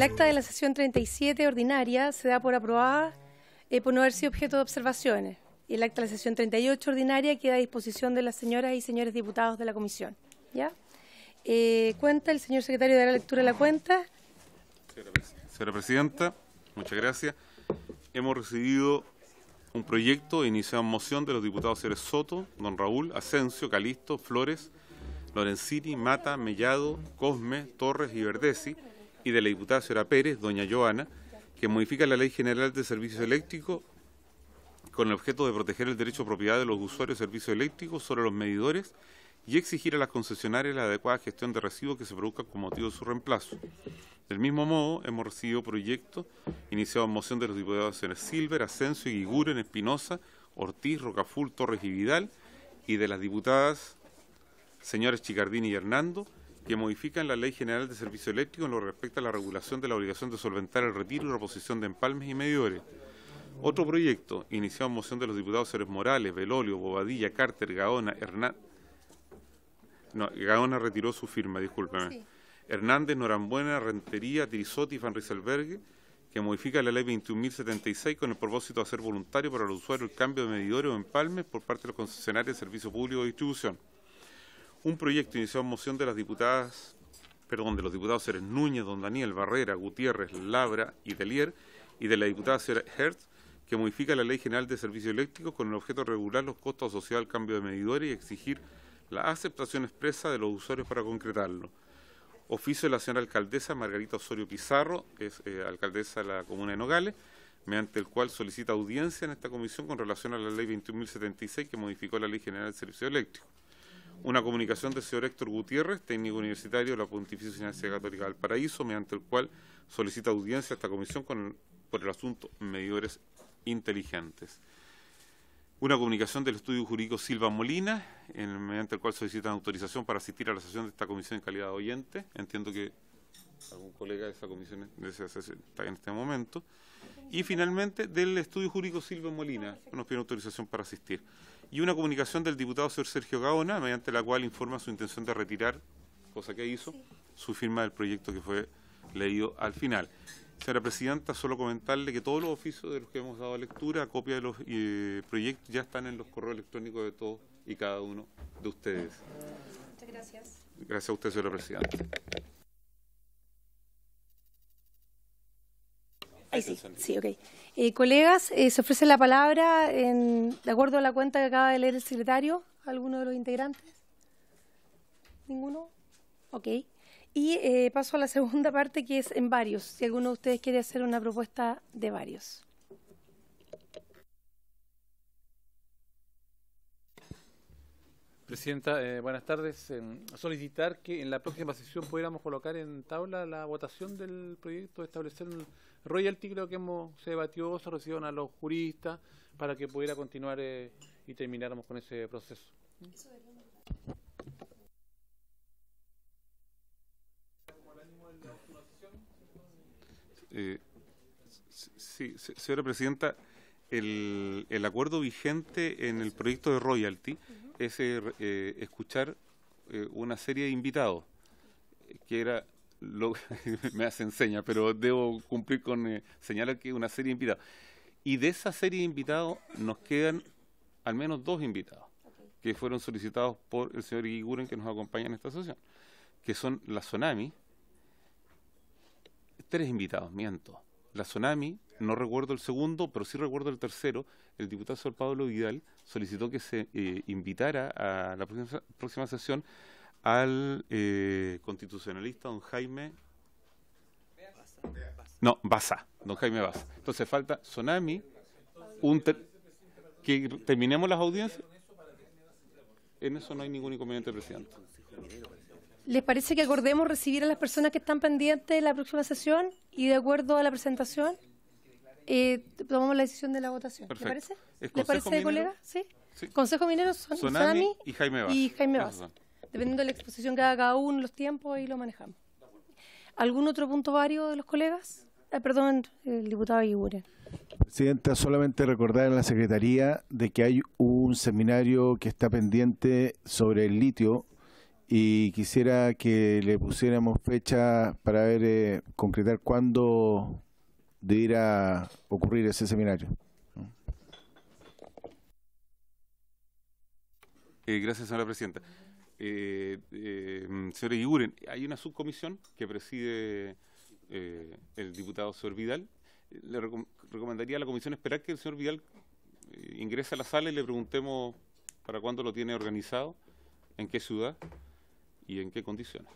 El acta de la sesión 37 ordinaria se da por aprobada eh, por no haber sido objeto de observaciones. Y el acta de la sesión 38 ordinaria queda a disposición de las señoras y señores diputados de la comisión. ¿Ya? Eh, cuenta, el señor secretario de dará lectura de la cuenta. Señora Presidenta, muchas gracias. Hemos recibido un proyecto de en moción de los diputados señores Soto, Don Raúl, Asensio, Calisto, Flores, Lorenzini, Mata, Mellado, Cosme, Torres y Verdesi, y de la diputada señora Pérez, doña Joana, que modifica la Ley General de Servicios Eléctricos con el objeto de proteger el derecho de propiedad de los usuarios de servicios eléctricos sobre los medidores y exigir a las concesionarias la adecuada gestión de residuos que se produzca con motivo de su reemplazo. Del mismo modo, hemos recibido proyectos iniciados en moción de los diputados en Silver, Ascenso y Guiguren, Espinosa, Ortiz, Rocaful, Torres y Vidal, y de las diputadas señores Chicardini y Hernando, que modifican la Ley General de Servicio Eléctrico en lo que respecta a la regulación de la obligación de solventar el retiro y reposición de empalmes y medidores. Otro proyecto, iniciado en moción de los diputados Ceres Morales, Velolio, Bobadilla, Carter, Gaona, Hernán... No, Gaona retiró su firma, discúlpeme. Hernández, Norambuena, Rentería, Tirisotti Van Rysselberg, que modifica la ley 21.076 con el propósito de hacer voluntario para los usuarios el cambio de medidores o empalmes por parte de los concesionarios de servicio público de distribución un proyecto iniciado en moción de las diputadas, perdón, de los diputados seres Núñez, Don Daniel, Barrera, Gutiérrez, Labra y Delier, y de la diputada Hertz, que modifica la Ley General de Servicios Eléctricos con el objeto de regular los costos asociados al cambio de medidores y exigir la aceptación expresa de los usuarios para concretarlo. Oficio de la señora alcaldesa Margarita Osorio Pizarro, es eh, alcaldesa de la comuna de Nogales, mediante el cual solicita audiencia en esta comisión con relación a la ley 21.076 que modificó la Ley General de Servicios Eléctricos. Una comunicación del señor Héctor Gutiérrez, técnico universitario de la Pontificia Universidad Católica del Paraíso, mediante el cual solicita audiencia a esta comisión por el asunto medidores inteligentes. Una comunicación del estudio jurídico Silva Molina, mediante el cual solicitan autorización para asistir a la sesión de esta comisión en calidad de oyente. Entiendo que algún colega de esta comisión está en este momento. Y finalmente del estudio jurídico Silva Molina, nos pide autorización para asistir y una comunicación del diputado señor Sergio Gaona, mediante la cual informa su intención de retirar, cosa que hizo, su firma del proyecto que fue leído al final. Señora Presidenta, solo comentarle que todos los oficios de los que hemos dado lectura, copia de los eh, proyectos, ya están en los correos electrónicos de todos y cada uno de ustedes. Muchas gracias. Gracias a usted, señora Presidenta. Ahí sí, sí, ok. Eh, colegas, eh, se ofrece la palabra de acuerdo a la cuenta que acaba de leer el secretario, alguno de los integrantes. ¿Ninguno? Ok. Y eh, paso a la segunda parte que es en varios, si alguno de ustedes quiere hacer una propuesta de varios. Presidenta, buenas tardes. solicitar que en la próxima sesión pudiéramos colocar en tabla la votación del proyecto de establecer un royalty creo que hemos, se debatió, se recibieron a los juristas para que pudiera continuar eh, y termináramos con ese proceso. Eh, sí, señora Presidenta, el, acuerdo vigente en el proyecto de royalty es eh, escuchar una serie de invitados, que era lo, me hace enseña pero debo cumplir con eh, señalar que una serie de invitados. Y de esa serie de invitados nos quedan al menos dos invitados que fueron solicitados por el señor Iguren que nos acompaña en esta sesión que son la Tsunami, tres invitados, miento. La Tsunami, no recuerdo el segundo, pero sí recuerdo el tercero, el diputado Pablo Vidal solicitó que se eh, invitara a la próxima sesión al eh, constitucionalista don Jaime. No, Baza, don Jaime Baza. Entonces falta Tsunami, un que terminemos las audiencias. En eso no hay ningún inconveniente, presidente. ¿Les parece que acordemos recibir a las personas que están pendientes de la próxima sesión y de acuerdo a la presentación eh, tomamos la decisión de la votación? ¿Les parece? ¿Les parece, colega? ¿Sí? Consejo Minero, y Jaime Y Jaime Baza dependiendo de la exposición que haga cada uno, los tiempos, ahí lo manejamos. ¿Algún otro punto vario de los colegas? Ah, perdón, el diputado Aguirre. Presidenta, solamente recordar en la Secretaría de que hay un seminario que está pendiente sobre el litio y quisiera que le pusiéramos fecha para ver, eh, concretar cuándo debiera ocurrir ese seminario. Eh, gracias, señora presidenta eh, eh, señor hay una subcomisión que preside eh, el diputado señor Vidal. Le recomendaría a la comisión esperar que el señor Vidal eh, ingrese a la sala y le preguntemos para cuándo lo tiene organizado, en qué ciudad y en qué condiciones.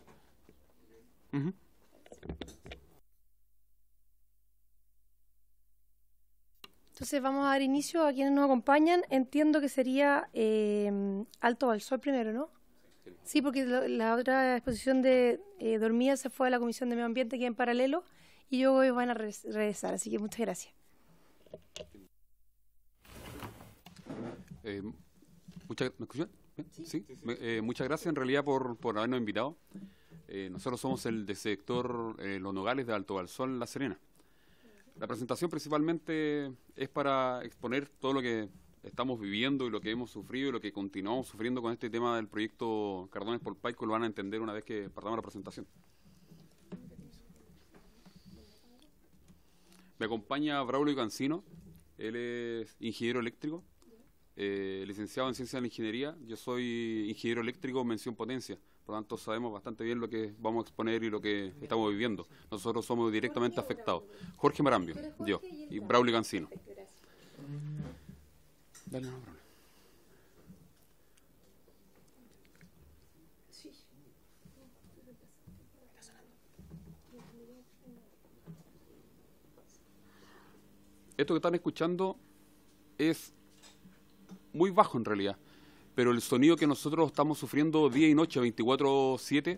Entonces vamos a dar inicio a quienes nos acompañan. Entiendo que sería eh, Alto sol primero, ¿no? Sí, porque la otra exposición de eh, se fue a la Comisión de Medio Ambiente, que en paralelo, y yo hoy van a regresar, así que muchas gracias. Eh, eh, muchas gracias en realidad por, habernos invitado. Eh, nosotros somos el de sector Los Nogales de Alto Balsón, La Serena. La presentación principalmente es para exponer todo lo que estamos viviendo y lo que hemos sufrido y lo que continuamos sufriendo con este tema del proyecto Cardones por Paico lo van a entender una vez que partamos la presentación. Me acompaña Braulio Cancino, él es ingeniero eléctrico, eh, licenciado en Ciencias de la Ingeniería, yo soy ingeniero eléctrico mención potencia, por lo tanto sabemos bastante bien lo que vamos a exponer y lo que estamos viviendo. Nosotros somos directamente afectados. Jorge Marambio, yo, y Braulio Cancino. Dale una broma. Esto que están escuchando es muy bajo en realidad, pero el sonido que nosotros estamos sufriendo día y noche, 24-7,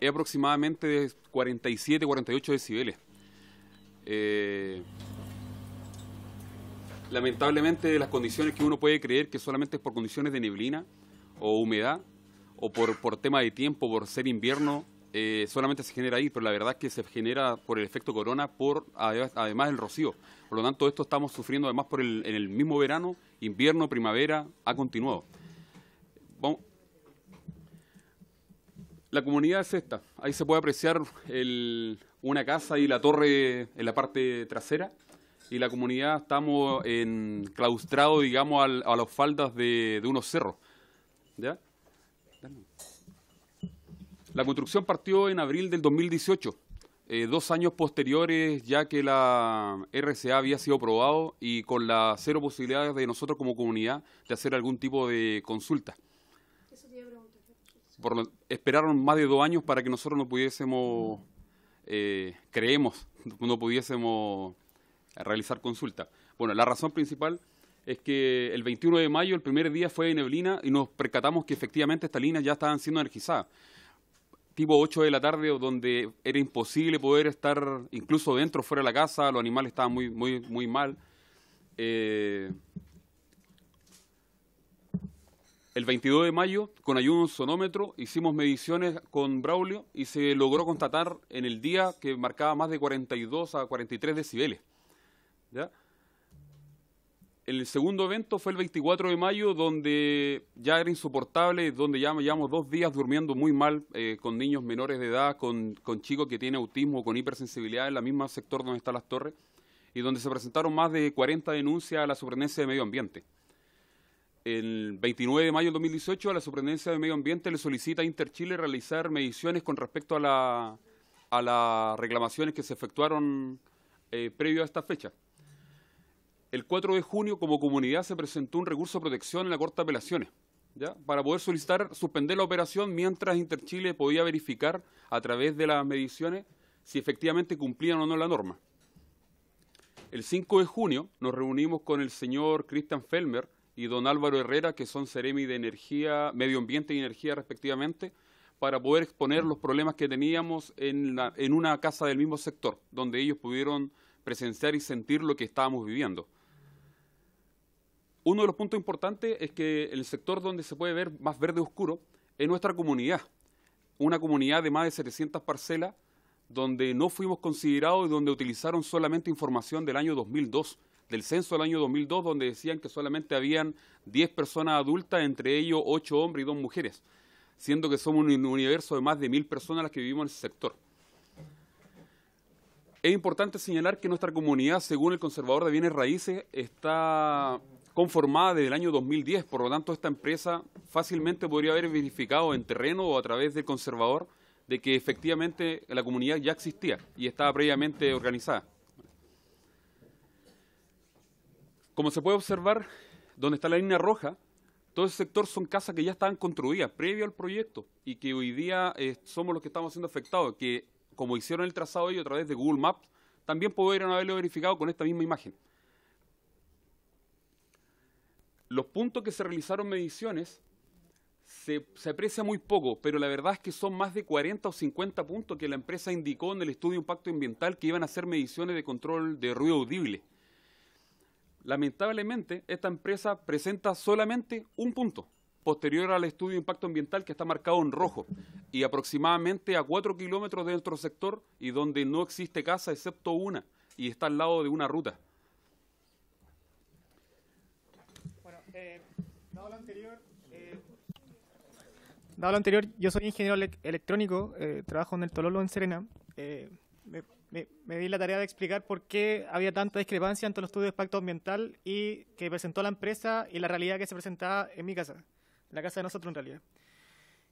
es aproximadamente de 47, 48 decibeles. Eh, lamentablemente las condiciones que uno puede creer que solamente es por condiciones de neblina o humedad o por, por tema de tiempo, por ser invierno, eh, solamente se genera ahí, pero la verdad es que se genera por el efecto corona, por además del rocío. Por lo tanto, esto estamos sufriendo además por el, en el mismo verano, invierno, primavera, ha continuado. La comunidad es esta. Ahí se puede apreciar una casa y la torre en la parte trasera y la comunidad estamos enclaustrados, digamos, a las faldas de, unos cerros. ¿Ya? La construcción partió en abril del 2018, eh, dos años posteriores ya que la RCA había sido aprobado y con la cero posibilidades de nosotros como comunidad de hacer algún tipo de consulta. esperaron más de dos años para que nosotros no pudiésemos, eh, creemos, no pudiésemos a realizar consulta. Bueno, la razón principal es que el 21 de mayo, el primer día, fue de neblina y nos percatamos que efectivamente estas líneas ya estaban siendo energizadas. Tipo 8 de la tarde, donde era imposible poder estar incluso dentro, fuera de la casa, los animales estaban muy, muy, muy mal. Eh, el 22 de mayo, con ayuda de un sonómetro, hicimos mediciones con Braulio y se logró constatar en el día que marcaba más de 42 a 43 decibeles. El segundo evento fue el 24 de mayo, donde ya era insoportable, donde ya llevamos dos días durmiendo muy mal eh, con niños menores de edad, con, con chicos que tienen autismo, con hipersensibilidad, en la misma sector donde están las torres, y donde se presentaron más de 40 denuncias a la Superintendencia de Medio Ambiente. El 29 de mayo del 2018, a la Superintendencia de Medio Ambiente le solicita a Interchile realizar mediciones con respecto a, las reclamaciones que se efectuaron eh, previo a esta fecha el 4 de junio como comunidad se presentó un recurso de protección en la Corte de Apelaciones ¿ya? para poder solicitar suspender la operación mientras Interchile podía verificar a través de las mediciones si efectivamente cumplían o no la norma. El 5 de junio nos reunimos con el señor Christian Felmer y don Álvaro Herrera, que son Ceremi de Energía, Medio Ambiente y Energía respectivamente, para poder exponer los problemas que teníamos en una casa del mismo sector, donde ellos pudieron presenciar y sentir lo que estábamos viviendo. Uno de los puntos importantes es que el sector donde se puede ver más verde oscuro es nuestra comunidad. Una comunidad de más de 700 parcelas donde no fuimos considerados y donde utilizaron solamente información del año 2002, del censo del año 2002, donde decían que solamente habían 10 personas adultas, entre ellos 8 hombres y 2 mujeres, siendo que somos un universo de más de 1.000 personas las que vivimos en ese sector. Es importante señalar que nuestra comunidad, según el conservador de bienes raíces, está conformada desde el año 2010, por lo tanto esta empresa fácilmente podría haber verificado en terreno o a través del conservador de que efectivamente la comunidad ya existía y estaba previamente organizada. Como se puede observar, donde está la línea roja, todo ese sector son casas que ya estaban construidas previo al proyecto y que hoy día eh, somos los que estamos siendo afectados, que como hicieron el trazado ellos a través de Google Maps, también podrían haberlo verificado con esta misma imagen los puntos que se realizaron mediciones se, aprecia muy poco, pero la verdad es que son más de 40 o 50 puntos que la empresa indicó en el estudio de impacto ambiental que iban a ser mediciones de control de ruido audible. Lamentablemente, esta empresa presenta solamente un punto posterior al estudio de impacto ambiental que está marcado en rojo y aproximadamente a 4 kilómetros de nuestro sector y donde no existe casa excepto una y está al lado de una ruta. dado lo anterior, yo soy ingeniero electrónico, eh, trabajo en el Tololo en Serena. Eh, me, di la tarea de explicar por qué había tanta discrepancia entre los estudios de impacto ambiental y que presentó la empresa y la realidad que se presentaba en mi casa, en la casa de nosotros en realidad.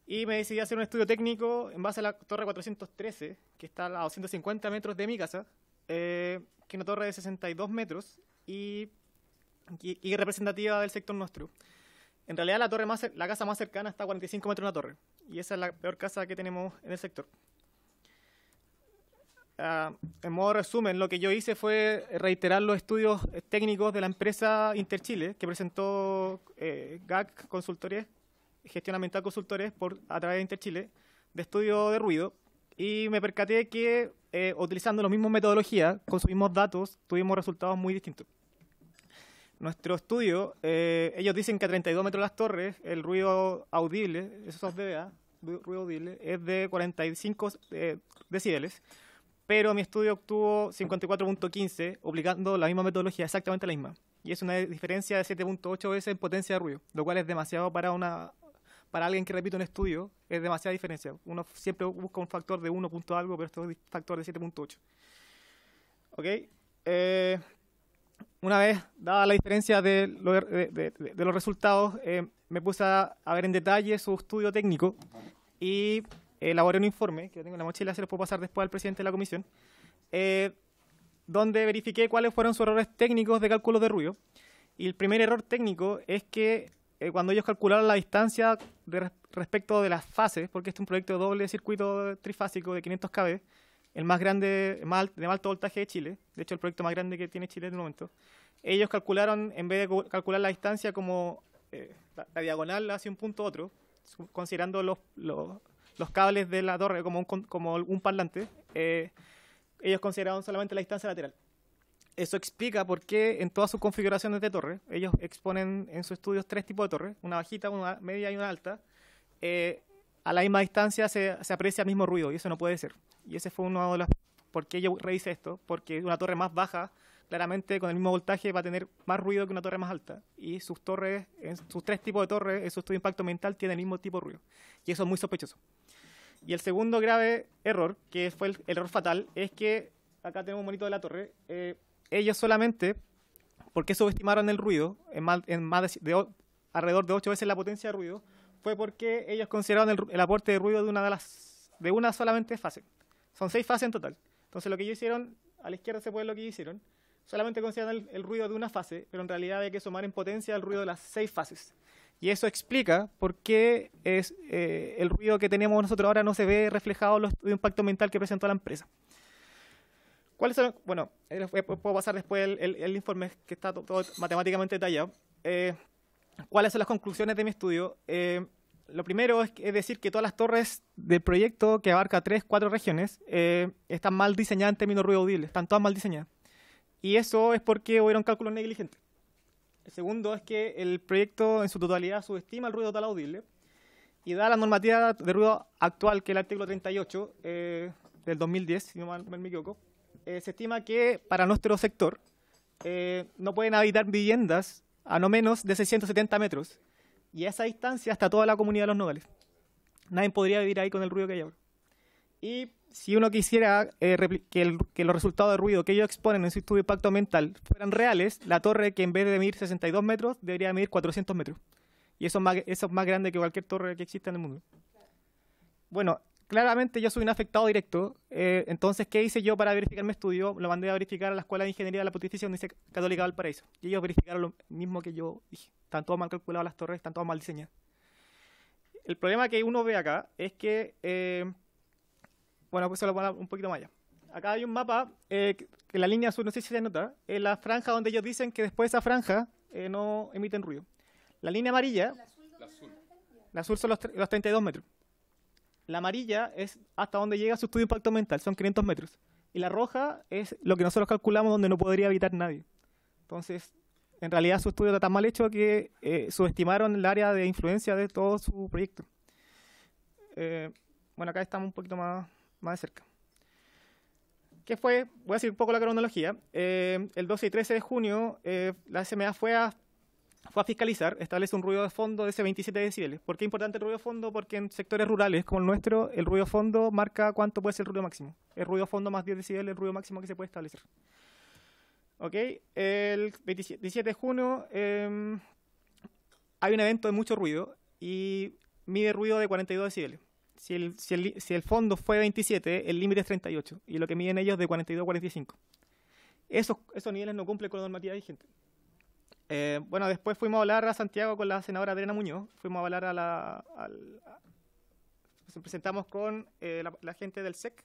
Y me decidí hacer un estudio técnico en base a la torre 413, que está a 250 metros de mi casa, eh, que es una torre de 62 metros y, y representativa del sector nuestro. En realidad la torre más la casa más cercana está a 45 metros de una torre. Y esa es la peor casa que tenemos en el sector. Ah, en modo resumen, lo que yo hice fue reiterar los estudios técnicos de la empresa Interchile que presentó eh, GAC Consultores, Gestión Ambiental Consultores, por, a través de Interchile, de estudio de ruido. Y me percaté que eh, utilizando la misma metodología, consumimos datos, tuvimos resultados muy distintos nuestro estudio, eh, ellos dicen que a 32 metros de las torres el ruido audible, esos es DBA, ruido audible, es de 45 eh, decibeles, pero mi estudio obtuvo 54.15, obligando la misma metodología, exactamente la misma. Y es una diferencia de 7.8 veces en potencia de ruido, lo cual es demasiado para una para alguien que repite un estudio, es demasiada diferencia. Uno siempre busca un factor de 1 algo, pero esto es un factor de 7.8. ¿Ok? Eh, una vez, dada la diferencia de, los resultados, eh, me puse a, ver en detalle su estudio técnico y elaboré un informe, que tengo en la mochila, se los puedo pasar después al presidente de la comisión, eh, donde verifiqué cuáles fueron sus errores técnicos de cálculo de ruido. Y el primer error técnico es que eh, cuando ellos calcularon la distancia respecto de las fases, porque este es un proyecto de doble circuito trifásico de 500 kV, el más grande, de alto voltaje de Chile, de hecho el proyecto más grande que tiene Chile en el momento, ellos calcularon, en vez de calcular la distancia como eh, la, diagonal hacia un punto a otro, considerando los, cables de la torre como un, como un parlante, eh, ellos consideraron solamente la distancia lateral. Eso explica por qué en todas sus configuraciones de torre, ellos exponen en sus estudios tres tipos de torres, una bajita, una media y una alta, eh, a la misma distancia se, aprecia el mismo ruido y eso no puede ser. Y ese fue uno de los por qué yo rehice esto, porque una torre más baja claramente con el mismo voltaje va a tener más ruido que una torre más alta y sus torres, en sus tres tipos de torres, en su estudio de impacto mental tienen el mismo tipo de ruido y eso es muy sospechoso. Y el segundo grave error, que fue el, error fatal, es que acá tenemos un monito de la torre. Eh, ellos solamente, porque subestimaron el ruido en más, de, alrededor de ocho veces la potencia de ruido, fue porque ellos consideraron el, aporte de ruido de una de las de una solamente fase. Son seis fases en total. Entonces lo que ellos hicieron, a la izquierda se puede lo que ellos hicieron, solamente consideran el, ruido de una fase, pero en realidad hay que sumar en potencia el ruido de las seis fases. Y eso explica por qué es, eh, el ruido que tenemos nosotros ahora no se ve reflejado en el impacto mental que presentó la empresa. ¿Cuáles son? Bueno, eh, eh, puedo pasar después el, el informe que está todo, matemáticamente detallado. Eh, ¿Cuáles son las conclusiones de mi estudio? Eh, lo primero es, decir que todas las torres del proyecto, que abarca tres, cuatro regiones, eh, están mal diseñadas en términos ruido-audible, están todas mal diseñadas. Y eso es porque un cálculo negligente. El segundo es que el proyecto en su totalidad subestima el ruido total audible y da la normativa de ruido actual, que es el artículo 38 eh, del 2010, si no me equivoco, se estima que para nuestro sector no pueden habitar viviendas a no menos de 670 metros. Y a esa distancia hasta toda la comunidad de los Nogales. Nadie podría vivir ahí con el ruido que hay ahora. Y si uno quisiera eh, que, los resultados de ruido que ellos exponen en su estudio de impacto mental fueran reales, la torre que en vez de medir 62 metros debería medir 400 metros. Y eso más, eso es más grande que cualquier torre que exista en el mundo. Bueno, claramente yo soy un afectado directo. Eh, entonces, ¿qué hice yo para verificar mi estudio? Lo mandé a verificar a la Escuela de Ingeniería de la Pontificia Universidad Católica de Valparaíso. Y ellos verificaron lo mismo que yo dije. Están todos mal calculados las torres, están todos mal diseñados. El problema que uno ve acá es que... Eh, bueno, pues se lo un poquito más allá. Acá hay un mapa, eh, la línea azul, no sé si se nota, es la franja donde ellos dicen que después de esa franja no emiten ruido. La línea amarilla... La azul. son los 32 metros. La amarilla es hasta donde llega su estudio de impacto mental, son 500 metros. Y la roja es lo que nosotros calculamos donde no podría habitar nadie. Entonces, en realidad su estudio está tan mal hecho que eh, subestimaron el área de influencia de todo su proyecto. Eh, bueno, acá estamos un poquito más, más de cerca. ¿Qué fue? Voy a decir un poco la cronología. Eh, el 12 y 13 de junio, la SMA fue a fue a fiscalizar, establece un ruido de fondo de ese 27 decibeles. ¿Por qué es importante el ruido de fondo? Porque en sectores rurales como el nuestro, el ruido de fondo marca cuánto puede ser el ruido máximo. El ruido de fondo más 10 decibeles es el ruido máximo que se puede establecer. ¿Ok? El 17 de junio em, hay un evento de mucho ruido y mide ruido de 42 decibeles. Si el, si el, fondo fue 27, el límite es 38 y lo que miden ellos de 42 a 45. Esos, esos niveles no cumplen con la normativa vigente. Eh, bueno, después fuimos a hablar a Santiago con la senadora Adriana Muñoz, fuimos a hablar a la... nos presentamos con eh, la, gente del SEC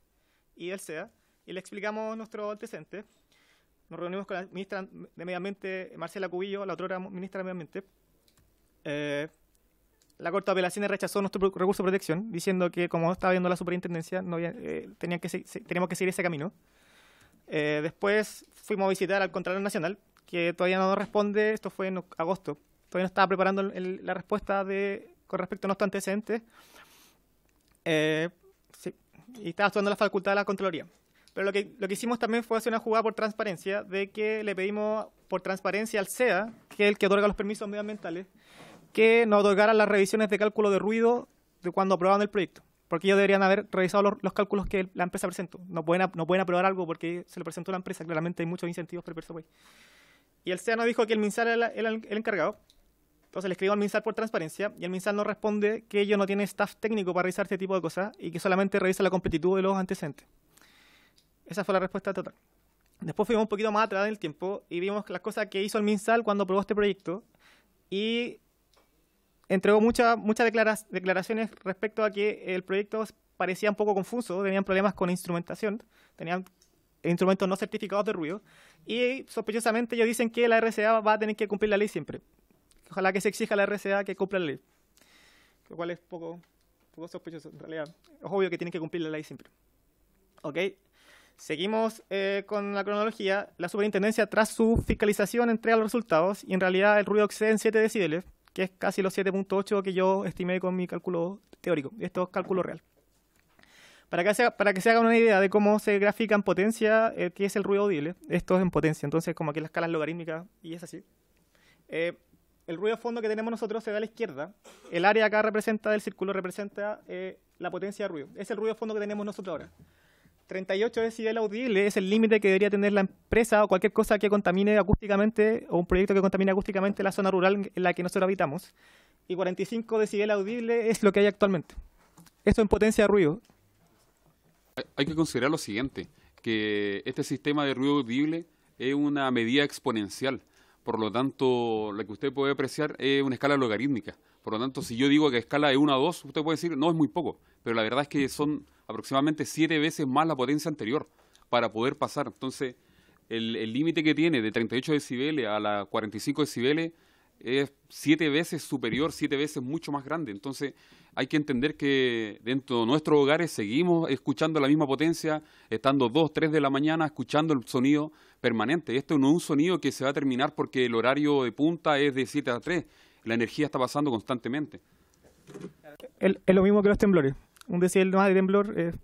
y del SEA y le explicamos nuestro antecedente. Nos reunimos con la ministra de Medio Ambiente, Marcela Cubillo, la otra ministra de Medio Ambiente. Eh, la Corte de Apelaciones rechazó nuestro recurso de protección, diciendo que como estaba viendo la superintendencia, que teníamos que seguir ese camino. después fuimos a visitar al Contralor Nacional, que todavía no responde, esto fue en agosto, todavía no estaba preparando la respuesta de, con respecto a nuestro antecedente. Eh, y estaba estudiando la facultad de la Contraloría. Pero lo que, hicimos también fue hacer una jugada por transparencia, de que le pedimos por transparencia al SEA, que es el que otorga los permisos medioambientales, que nos otorgara las revisiones de cálculo de ruido de cuando aprobaban el proyecto porque ellos deberían haber revisado los, cálculos que la empresa presentó. No pueden, no aprobar algo porque se lo presentó la empresa. Claramente hay muchos incentivos para el ahí. Y el CEA no dijo que el MinSal era el, encargado. Entonces le escribo al MinSal por transparencia y el MinSal no responde que ellos no tienen staff técnico para revisar este tipo de cosas y que solamente revisa la competitividad de los antecedentes. Esa fue la respuesta total. Después fuimos un poquito más atrás en el tiempo y vimos las cosas que hizo el MinSal cuando aprobó este proyecto y entregó muchas muchas declaraciones respecto a que el proyecto parecía un poco confuso, tenían problemas con instrumentación, tenían instrumentos no certificados de ruido. Y sospechosamente ellos dicen que la RCA va a tener que cumplir la ley siempre. Ojalá que se exija a la RCA que cumpla la ley. Lo cual es poco, sospechoso en realidad. Es obvio que tiene que cumplir la ley siempre. ¿Ok? Seguimos eh, con la cronología. La superintendencia, tras su fiscalización, entrega los resultados y en realidad el ruido excede en 7 decibeles, que es casi los 7.8 que yo estimé con mi cálculo teórico. Esto es cálculo real. Para que, se, para que se haga una idea de cómo se grafica en potencia, eh, que es el ruido audible, esto es en potencia, entonces como aquí la escala es logarítmica y es así. Eh, el ruido de fondo que tenemos nosotros se da a la izquierda. El área acá representa, del círculo representa eh, la potencia de ruido. Es el ruido de fondo que tenemos nosotros ahora. 38 decibel audible es el límite que debería tener la empresa o cualquier cosa que contamine acústicamente o un proyecto que contamine acústicamente la zona rural en la que nosotros habitamos. Y 45 decibel audible es lo que hay actualmente. Esto en potencia de ruido. Hay que considerar lo siguiente, que este sistema de ruido audible es una medida exponencial. Por lo tanto, lo que usted puede apreciar es una escala logarítmica. Por lo tanto, si yo digo que escala de 1 a 2, usted puede decir, no, es muy poco. Pero la verdad es que son aproximadamente 7 veces más la potencia anterior para poder pasar. Entonces, el límite que tiene de 38 decibeles a la 45 decibeles es siete veces superior, siete veces mucho más grande. Entonces hay que entender que dentro de nuestros hogares seguimos escuchando la misma potencia, estando dos, tres de la mañana, escuchando el sonido permanente. Esto no es un sonido que se va a terminar porque el horario de punta es de 7 a 3. La energía está pasando constantemente. Es lo mismo que los temblores. Un decibel más de temblor es un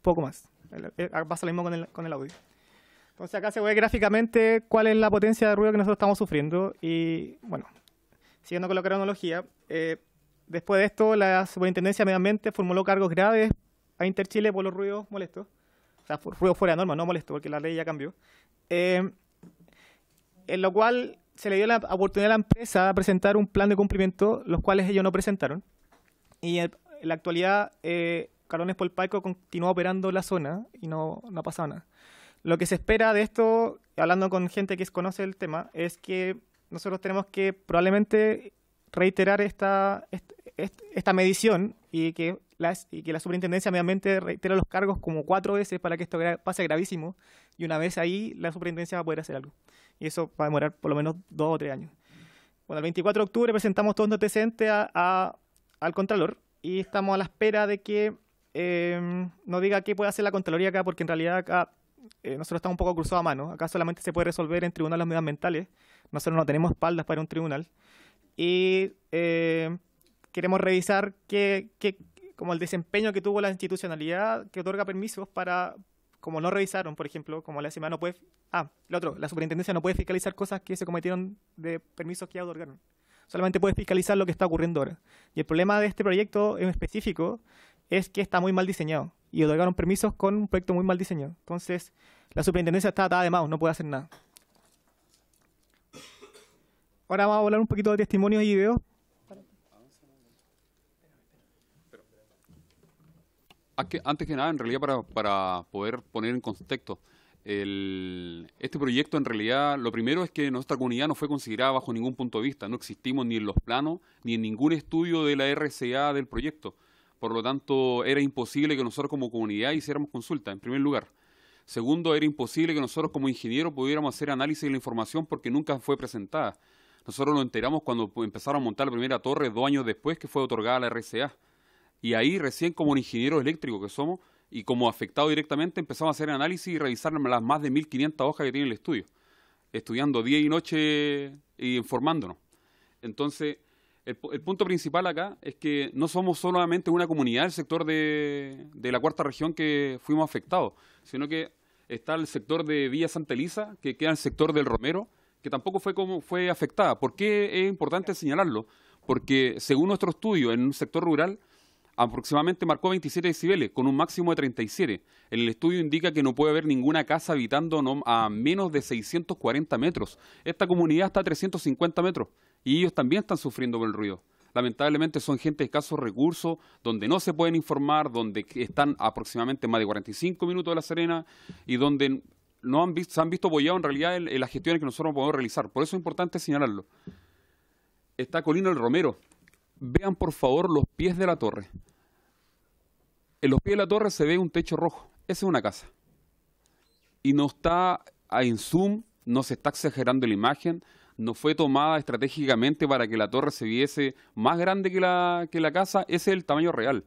poco más. Eh, pasa lo mismo con el, con el audio. Entonces acá se ve gráficamente cuál es la potencia de ruido que nosotros estamos sufriendo y bueno, Siguiendo con la cronología, eh, después de esto, la Superintendencia de formuló cargos graves a Interchile por los ruidos molestos. O sea, por ruidos fuera de norma, no molesto, porque la ley ya cambió. Eh, en lo cual se le dio la oportunidad a la empresa de presentar un plan de cumplimiento, los cuales ellos no presentaron. Y en la actualidad, eh, Carones Polpaico continúa operando la zona y no, no ha pasado nada. Lo que se espera de esto, hablando con gente que conoce el tema, es que nosotros tenemos que probablemente reiterar esta, esta, medición y que, y que la superintendencia mediamente reitera los cargos como cuatro veces para que esto pase gravísimo y una vez ahí la superintendencia va a poder hacer algo. Y eso va a demorar por lo menos dos o tres años. Bueno, el 24 de octubre presentamos todo los antecedente al Contralor y estamos a la espera de que em, nos diga qué puede hacer la Contraloría acá, porque en realidad acá eh, nosotros estamos un poco cruzados a mano. Acá solamente se puede resolver en tribunales medioambientales nosotros no tenemos espaldas para un tribunal. Y eh, queremos revisar que, como el desempeño que tuvo la institucionalidad que otorga permisos para, como no revisaron, por ejemplo, como la semana no puede, ah, lo otro, la superintendencia no puede fiscalizar cosas que se cometieron de permisos que ya otorgaron. Solamente puede fiscalizar lo que está ocurriendo ahora. Y el problema de este proyecto en específico es que está muy mal diseñado y otorgaron permisos con un proyecto muy mal diseñado. Entonces, la superintendencia está atada de manos, no puede hacer nada. Ahora vamos a hablar un poquito de testimonio y videos. Ah, antes que nada, en realidad, para, poder poner en contexto, este proyecto en realidad, lo primero es que nuestra comunidad no fue considerada bajo ningún punto de vista, no existimos ni en los planos, ni en ningún estudio de la RCA del proyecto. Por lo tanto, era imposible que nosotros como comunidad hiciéramos consulta, en primer lugar. Segundo, era imposible que nosotros como ingenieros pudiéramos hacer análisis de la información porque nunca fue presentada. Nosotros lo enteramos cuando empezaron a montar la primera torre dos años después que fue otorgada la RCA. Y ahí recién como ingeniero eléctrico que somos y como afectado directamente empezamos a hacer análisis y revisar las más de 1.500 hojas que tiene el estudio, estudiando día y noche y informándonos. Entonces, el, punto principal acá es que no somos solamente una comunidad del sector de, la cuarta región que fuimos afectados, sino que está el sector de Villa Santa Elisa, que queda en el sector del Romero, que tampoco fue, como, fue afectada. ¿Por qué es importante señalarlo? Porque según nuestro estudio, en un sector rural aproximadamente marcó 27 decibeles, con un máximo de 37. El estudio indica que no puede haber ninguna casa habitando a menos de 640 metros. Esta comunidad está a 350 metros y ellos también están sufriendo por el ruido. Lamentablemente son gente de escasos recursos, donde no se pueden informar, donde están aproximadamente más de 45 minutos de La Serena y donde no han visto, se han visto apoyados en realidad en, las gestiones que nosotros podemos realizar. Por eso es importante señalarlo. Está Colina el Romero. Vean por favor los pies de la torre. En los pies de la torre se ve un techo rojo. Esa es una casa. Y no está en zoom, no se está exagerando la imagen, no fue tomada estratégicamente para que la torre se viese más grande que la, que la casa. Ese es el tamaño real.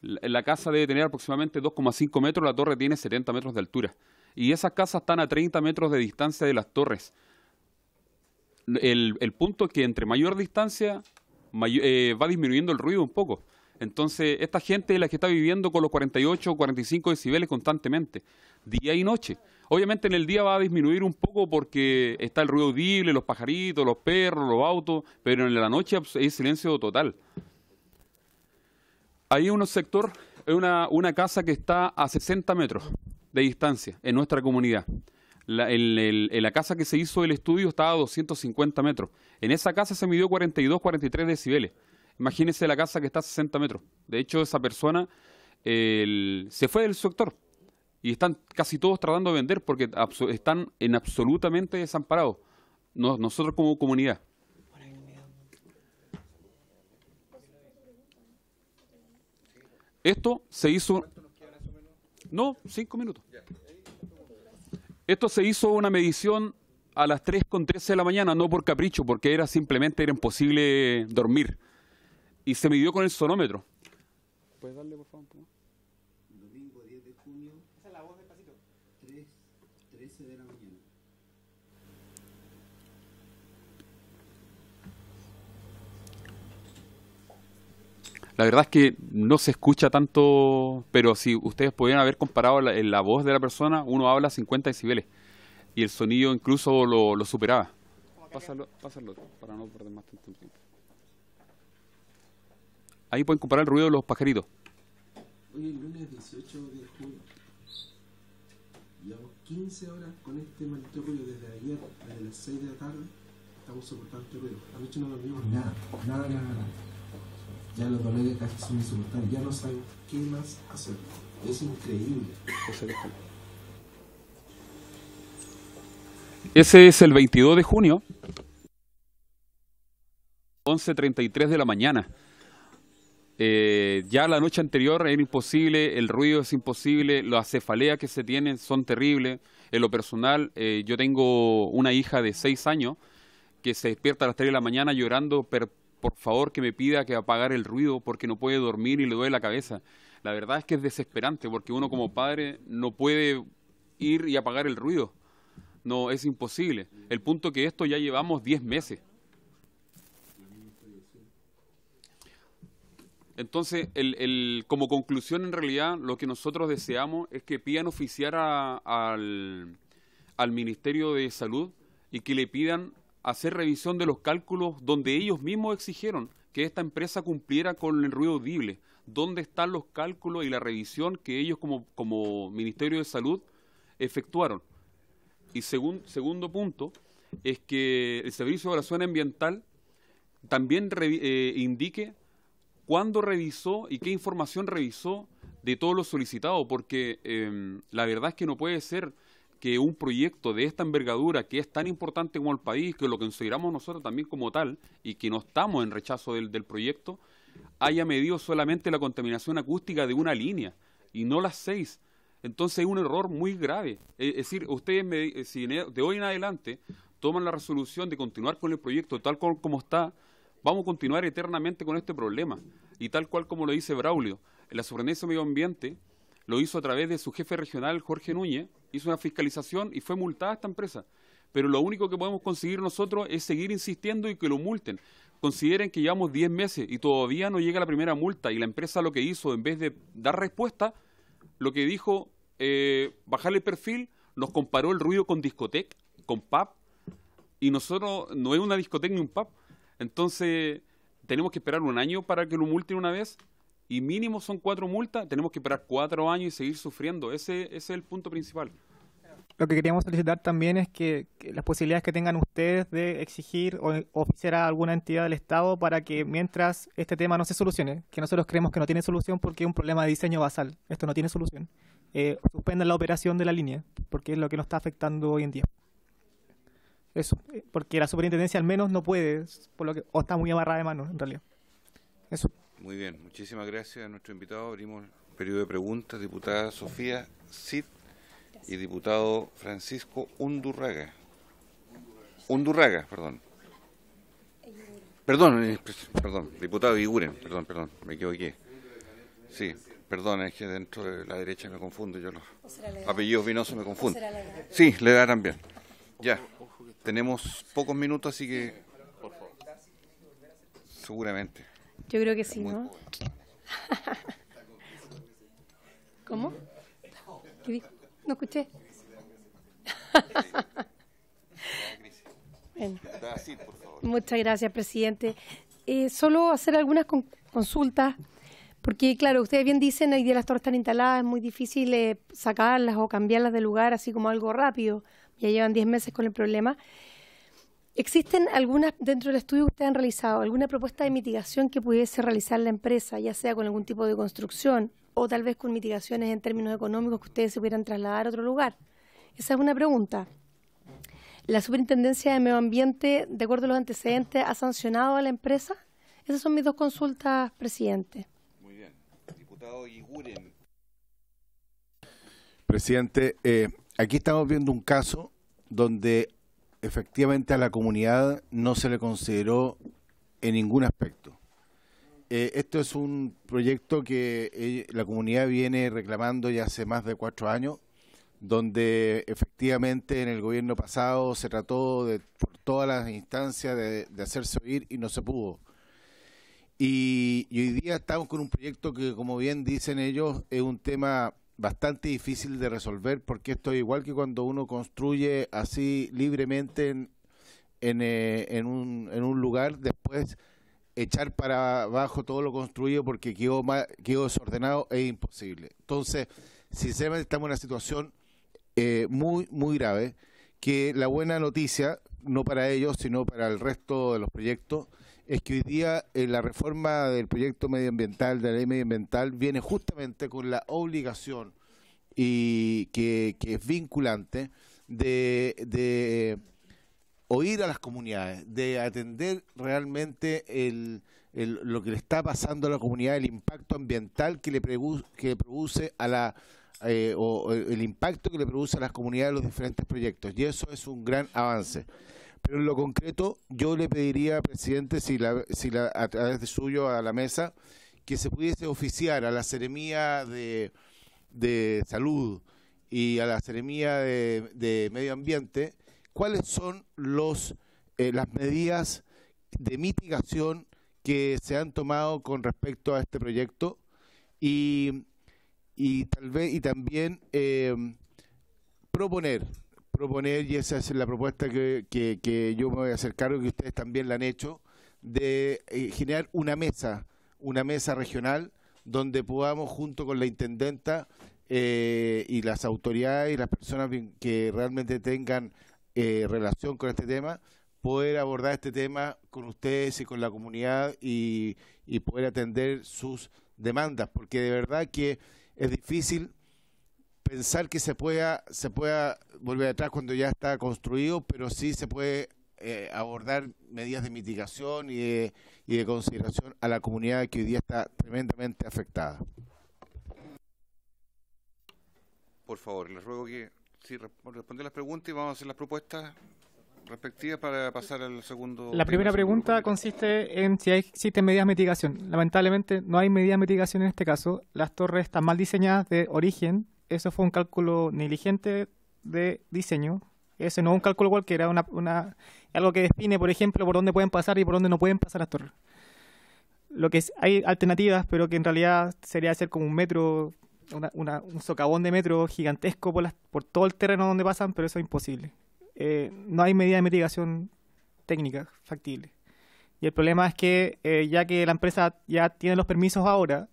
La, la casa debe tener aproximadamente 2,5 metros, la torre tiene 70 metros de altura y esas casas están a 30 metros de distancia de las torres. El, punto es que entre mayor distancia eh, va disminuyendo el ruido un poco. Entonces, esta gente es la que está viviendo con los 48 o 45 decibeles constantemente, día y noche. Obviamente en el día va a disminuir un poco porque está el ruido audible, los pajaritos, los perros, los autos, pero en la noche hay silencio total. Hay un sector, una, una casa que está a 60 metros de distancia en nuestra comunidad. La, la casa que se hizo el estudio estaba a 250 metros. En esa casa se midió 42, 43 decibeles. Imagínense la casa que está a 60 metros. De hecho, esa persona se fue del sector y están casi todos tratando de vender porque están en absolutamente desamparados. nosotros como comunidad. Esto se hizo no, cinco minutos. Esto se hizo una medición a las 3.13 de la mañana, no por capricho, porque era simplemente imposible dormir. Y se midió con el sonómetro. La verdad es que no se escucha tanto, pero si ustedes pudieran haber comparado la, voz de la persona, uno habla 50 decibeles y el sonido incluso lo, superaba. Pásalo, pásalo, para no perder más tiempo. Ahí pueden comparar el ruido de los pajaritos. Hoy es lunes 18 de julio. Llevamos 15 horas con este maldito ruido desde ayer, desde las 6 de la tarde. Estamos soportando este ruido. no dormimos nada, nada. nada ya los valores casi son insoportables, ya no saben qué más hacer. Es increíble. Ese es el 22 de junio, 11.33 de la mañana. Eh, ya la noche anterior era imposible, el ruido es imposible, las cefaleas que se tienen son terribles. En lo personal, eh, yo tengo una hija de 6 años que se despierta a las 3 de la mañana llorando per por favor que me pida que apagar el ruido porque no puede dormir y le duele la cabeza. La verdad es que es desesperante porque uno como padre no puede ir y apagar el ruido. No, es imposible. El punto que esto ya llevamos 10 meses. Entonces, el, como conclusión, en realidad, lo que nosotros deseamos es que pidan oficiar al Ministerio de Salud y que le pidan hacer revisión de los cálculos donde ellos mismos exigieron que esta empresa cumpliera con el ruido audible. ¿Dónde están los cálculos y la revisión que ellos como, como Ministerio de Salud efectuaron? Y segundo punto es que el Servicio de Evaluación Ambiental también eh, indique cuándo revisó y qué información revisó de todo lo solicitado, porque em, la verdad es que no puede ser que un proyecto de esta envergadura, que es tan importante como el país, que lo consideramos nosotros también como tal, y que no estamos en rechazo del, proyecto, haya medido solamente la contaminación acústica de una línea y no las seis. Entonces es un error muy grave. Es decir, ustedes eh, si e, de hoy en adelante toman la resolución de continuar con el proyecto tal cual como está, vamos a continuar eternamente con este problema. Y tal cual como lo dice Braulio, la sorprendencia medio ambiente lo hizo a través de su jefe regional, Jorge Núñez, hizo una fiscalización y fue multada esta empresa. Pero lo único que podemos conseguir nosotros es seguir insistiendo y que lo multen. Consideren que llevamos 10 meses y todavía no llega la primera multa y la empresa lo que hizo, en vez de dar respuesta, lo que dijo, eh, bajar el perfil, nos comparó el ruido con discotec, con pub, y nosotros no es una discoteca ni un pub. Entonces, tenemos que esperar un año para que lo multen una vez y mínimo son cuatro multas, tenemos que esperar cuatro años y seguir sufriendo. Ese, es el punto principal. Lo que queríamos solicitar también es que, las posibilidades que tengan ustedes de exigir o oficiar a alguna entidad del Estado para que mientras este tema no se solucione, que nosotros creemos que no tiene solución porque es un problema de diseño basal, esto no tiene solución, eh, la operación de la línea, porque es lo que nos está afectando hoy en día. Eso, eh, porque la superintendencia al menos no puede, por lo que, o está muy amarrada de manos en realidad. Eso. Muy bien, muchísimas gracias a nuestro invitado. Abrimos el periodo de preguntas. Diputada Sofía Cid y diputado Francisco Undurraga. Undurraga, perdón. Perdón, eh, perdón, diputado Iguren, perdón, perdón, me equivoqué. Sí, perdón, es que dentro de la derecha me confundo, yo los apellidos vinosos me confundo. Sí, le darán bien Ya, tenemos pocos minutos, así que... Seguramente. Yo creo que sí, ¿no? ¿Cómo? No escuché. Muchas gracias, presidente. Eh, solo hacer algunas consultas, porque claro, ustedes bien dicen, hoy día las torres están instaladas, es muy difícil eh, sacarlas o cambiarlas de lugar así como algo rápido. Ya llevan 10 meses con el problema. ¿Existen algunas, dentro del estudio que ustedes han realizado, alguna propuesta de mitigación que pudiese realizar la empresa, ya sea con algún tipo de construcción o tal vez con mitigaciones en términos económicos que ustedes se pudieran trasladar a otro lugar? Esa es una pregunta. ¿La Superintendencia de Medio Ambiente, de acuerdo a los antecedentes, ha sancionado a la empresa? Esas son mis dos consultas, presidente. Muy bien. Diputado Iguren. Presidente, eh, aquí estamos viendo un caso donde efectivamente a la comunidad no se le consideró en ningún aspecto. Eh, esto es un proyecto que eh, la comunidad viene reclamando ya hace más de cuatro años, donde efectivamente en el gobierno pasado se trató de, por todas las instancias de, hacerse oír y no se pudo. y, hoy día estamos con un proyecto que, como bien dicen ellos, es un tema bastante difícil de resolver porque esto es igual que cuando uno construye así libremente en, en, eh, un, en un lugar, después echar para abajo todo lo construido porque quedó, mal, quedó desordenado es imposible. Entonces, sinceramente estamos en una situación eh, muy, muy grave, que la buena noticia, no para ellos, sino para el resto de los proyectos, es que hoy día eh, la reforma del proyecto medioambiental, de la ley medioambiental, viene justamente con la obligación y que, es vinculante de, oír a las comunidades, de atender realmente el, lo que le está pasando a la comunidad, el impacto ambiental que le, produce a la eh, o el impacto que le produce a las comunidades los diferentes proyectos. Y eso es un gran avance. Pero en lo concreto, yo le pediría, presidente, si, la, si a través de suyo a la mesa, que se pudiese oficiar a la seremía de, de Salud y a la Ceremía de, Medio Ambiente cuáles son los, eh, las medidas de mitigación que se han tomado con respecto a este proyecto y, y, tal vez, y también eh, proponer proponer, y esa es la propuesta que, que, yo me voy a hacer cargo, que ustedes también la han hecho, de eh, generar una mesa, una mesa regional, donde podamos, junto con la intendenta eh, y las autoridades y las personas que realmente tengan eh, relación con este tema, poder abordar este tema con ustedes y con la comunidad y, y poder atender sus demandas, porque de verdad que es difícil pensar que se pueda, se pueda volver atrás cuando ya está construido, pero sí se puede eh, abordar medidas de mitigación y de, consideración a la comunidad que hoy día está tremendamente afectada. Por favor, les ruego que sí, respondan las preguntas y vamos a hacer las propuestas respectivas para pasar al segundo. La primera pregunta consiste en si hay, existen medidas de mitigación. Lamentablemente no hay medidas de mitigación en este caso. Las torres están mal diseñadas de origen eso fue un cálculo negligente de diseño. Ese no es un cálculo cualquiera, una, una, algo que define, por ejemplo, por dónde pueden pasar y por dónde no pueden pasar las torres. Lo que hay alternativas, pero que en realidad sería hacer como un metro, un socavón de metro gigantesco por, por todo el terreno donde pasan, pero eso es imposible. Eh, no hay medida de mitigación técnica factible. Y el problema es que eh, ya que la empresa ya tiene los permisos ahora,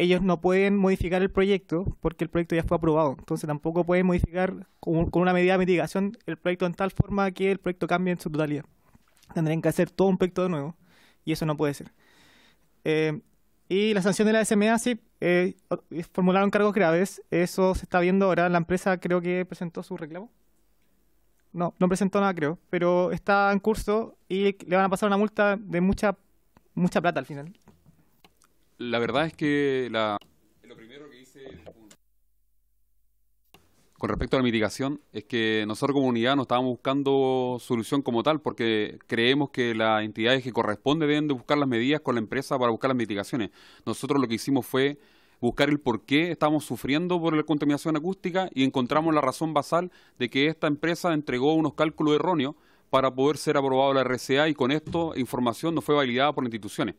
ellos no pueden modificar el proyecto porque el proyecto ya fue aprobado. Entonces tampoco pueden modificar con, una medida de mitigación el proyecto en tal forma que el proyecto cambie en su totalidad. Tendrían que hacer todo un proyecto de nuevo y eso no puede ser. Eh, y la sanción de la SMA, sí, eh, eh, formularon cargos graves. Eso se está viendo ahora. La empresa creo que presentó su reclamo. No, no presentó nada, creo. Pero está en curso y le van a pasar una multa de mucha mucha plata al final la verdad es que lo primero que hice con respecto a la mitigación es que nosotros como unidad no estábamos buscando solución como tal porque creemos que las entidades que corresponden deben de buscar las medidas con la empresa para buscar las mitigaciones. Nosotros lo que hicimos fue buscar el por qué estamos sufriendo por la contaminación acústica y encontramos la razón basal de que esta empresa entregó unos cálculos erróneos para poder ser aprobado la RCA y con esto información no fue validada por instituciones.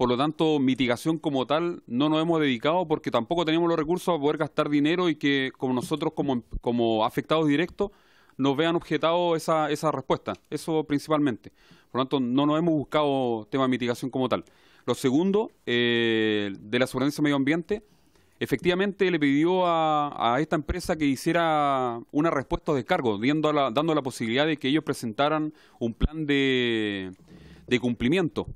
Por lo tanto, mitigación como tal no nos hemos dedicado porque tampoco tenemos los recursos para poder gastar dinero y que como nosotros como, afectados directos nos vean objetado esa, esa respuesta. Eso principalmente. Por lo tanto, no nos hemos buscado tema de mitigación como tal. Lo segundo, eh, de la Superintendencia medioambiente, Medio Ambiente, efectivamente le pidió a, esta empresa que hiciera una respuesta de descargo, dando la, dando la posibilidad de que ellos presentaran un plan de, de cumplimiento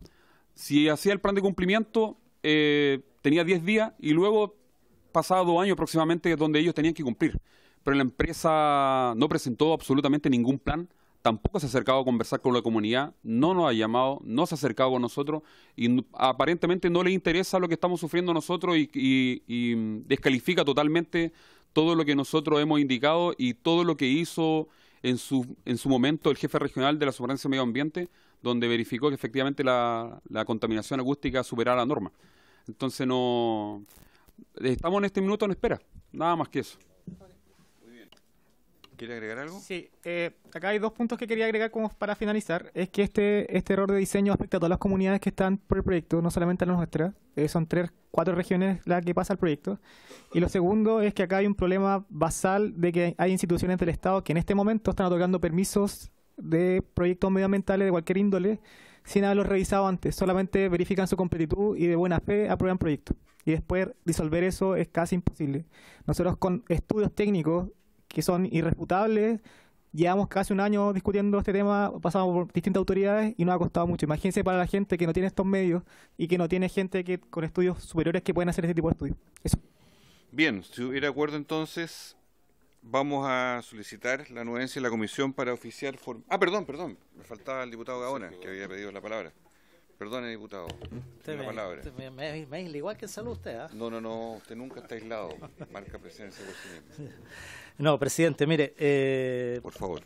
si hacía el plan de cumplimiento, eh, tenía 10 días y luego pasaba dos años aproximadamente donde ellos tenían que cumplir. Pero la empresa no presentó absolutamente ningún plan, tampoco se ha acercado a conversar con la comunidad, no nos ha llamado, no se ha acercado a nosotros y aparentemente no le interesa lo que estamos sufriendo nosotros y, descalifica totalmente todo lo que nosotros hemos indicado y todo lo que hizo en su, en su momento el jefe regional de la Superintendencia Medio Ambiente donde verificó que efectivamente la, contaminación acústica superaba la norma. Entonces no estamos en este minuto en espera, nada más que eso. ¿Quiere agregar algo? Sí, eh, acá hay dos puntos que quería agregar como para finalizar. Es que este, este error de diseño afecta a todas las comunidades que están por el proyecto, no solamente a la nuestra. Eh, son tres, cuatro regiones las que pasa el proyecto. Y lo segundo es que acá hay un problema basal de que hay instituciones del Estado que en este momento están otorgando permisos de proyectos medioambientales de cualquier índole sin haberlos revisado antes. Solamente verifican su completitud y de buena fe aprueban proyectos. Y después disolver eso es casi imposible. Nosotros con estudios técnicos que son irrefutables, llevamos casi un año discutiendo este tema, pasamos por distintas autoridades y no ha costado mucho. Imagínense para la gente que no tiene estos medios y que no tiene gente que con estudios superiores que pueden hacer este tipo de estudios. Bien, si hubiera acuerdo entonces, vamos a solicitar la anuencia de la comisión para oficiar... Ah, perdón, perdón, me faltaba el diputado Gaona, pues, que había pedido la palabra. Perdone, diputado. palabra. me, me, igual que en salud usted. ¿ah? No, no, no, usted nunca está aislado. Marca presencia por No, presidente, mire. Eh, por favor.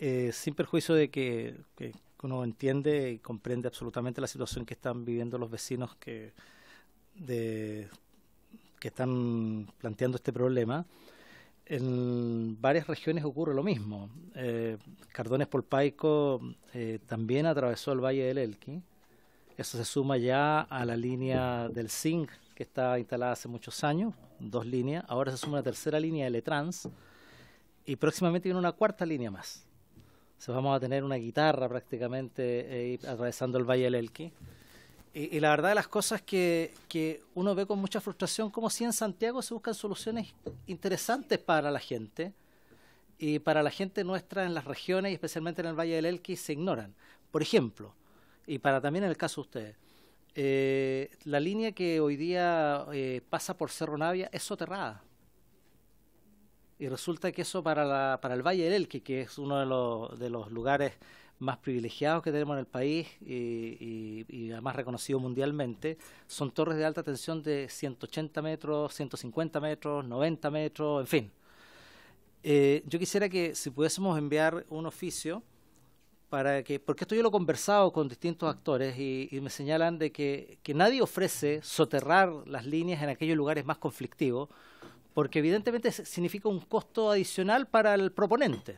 Eh, sin perjuicio de que, uno entiende y comprende absolutamente la situación que están viviendo los vecinos que, que están planteando este problema en varias regiones ocurre lo mismo. Eh, Cardones Polpaico eh, también atravesó el Valle del Elqui. Eso se suma ya a la línea del zinc que está instalada hace muchos años, dos líneas. Ahora se suma una tercera línea de Letrans y próximamente viene una cuarta línea más. O vamos a tener una guitarra prácticamente eh, atravesando el Valle del Elqui. Y, la verdad de las cosas que, que uno ve con mucha frustración, como si en Santiago se buscan soluciones interesantes para la gente, y para la gente nuestra en las regiones, y especialmente en el Valle del Elqui, se ignoran. Por ejemplo, y para también en el caso de ustedes, eh, la línea que hoy día eh, pasa por Cerro Navia es soterrada. Y resulta que eso para, la, para el Valle del Elqui, que es uno de los, de los lugares más privilegiados que tenemos en el país y, además reconocido mundialmente, son torres de alta tensión de 180 metros, 150 metros, 90 metros, en fin. Eh, yo quisiera que si pudiésemos enviar un oficio para que, porque esto yo lo he conversado con distintos actores y, y me señalan de que, que nadie ofrece soterrar las líneas en aquellos lugares más conflictivos, porque evidentemente significa un costo adicional para el proponente.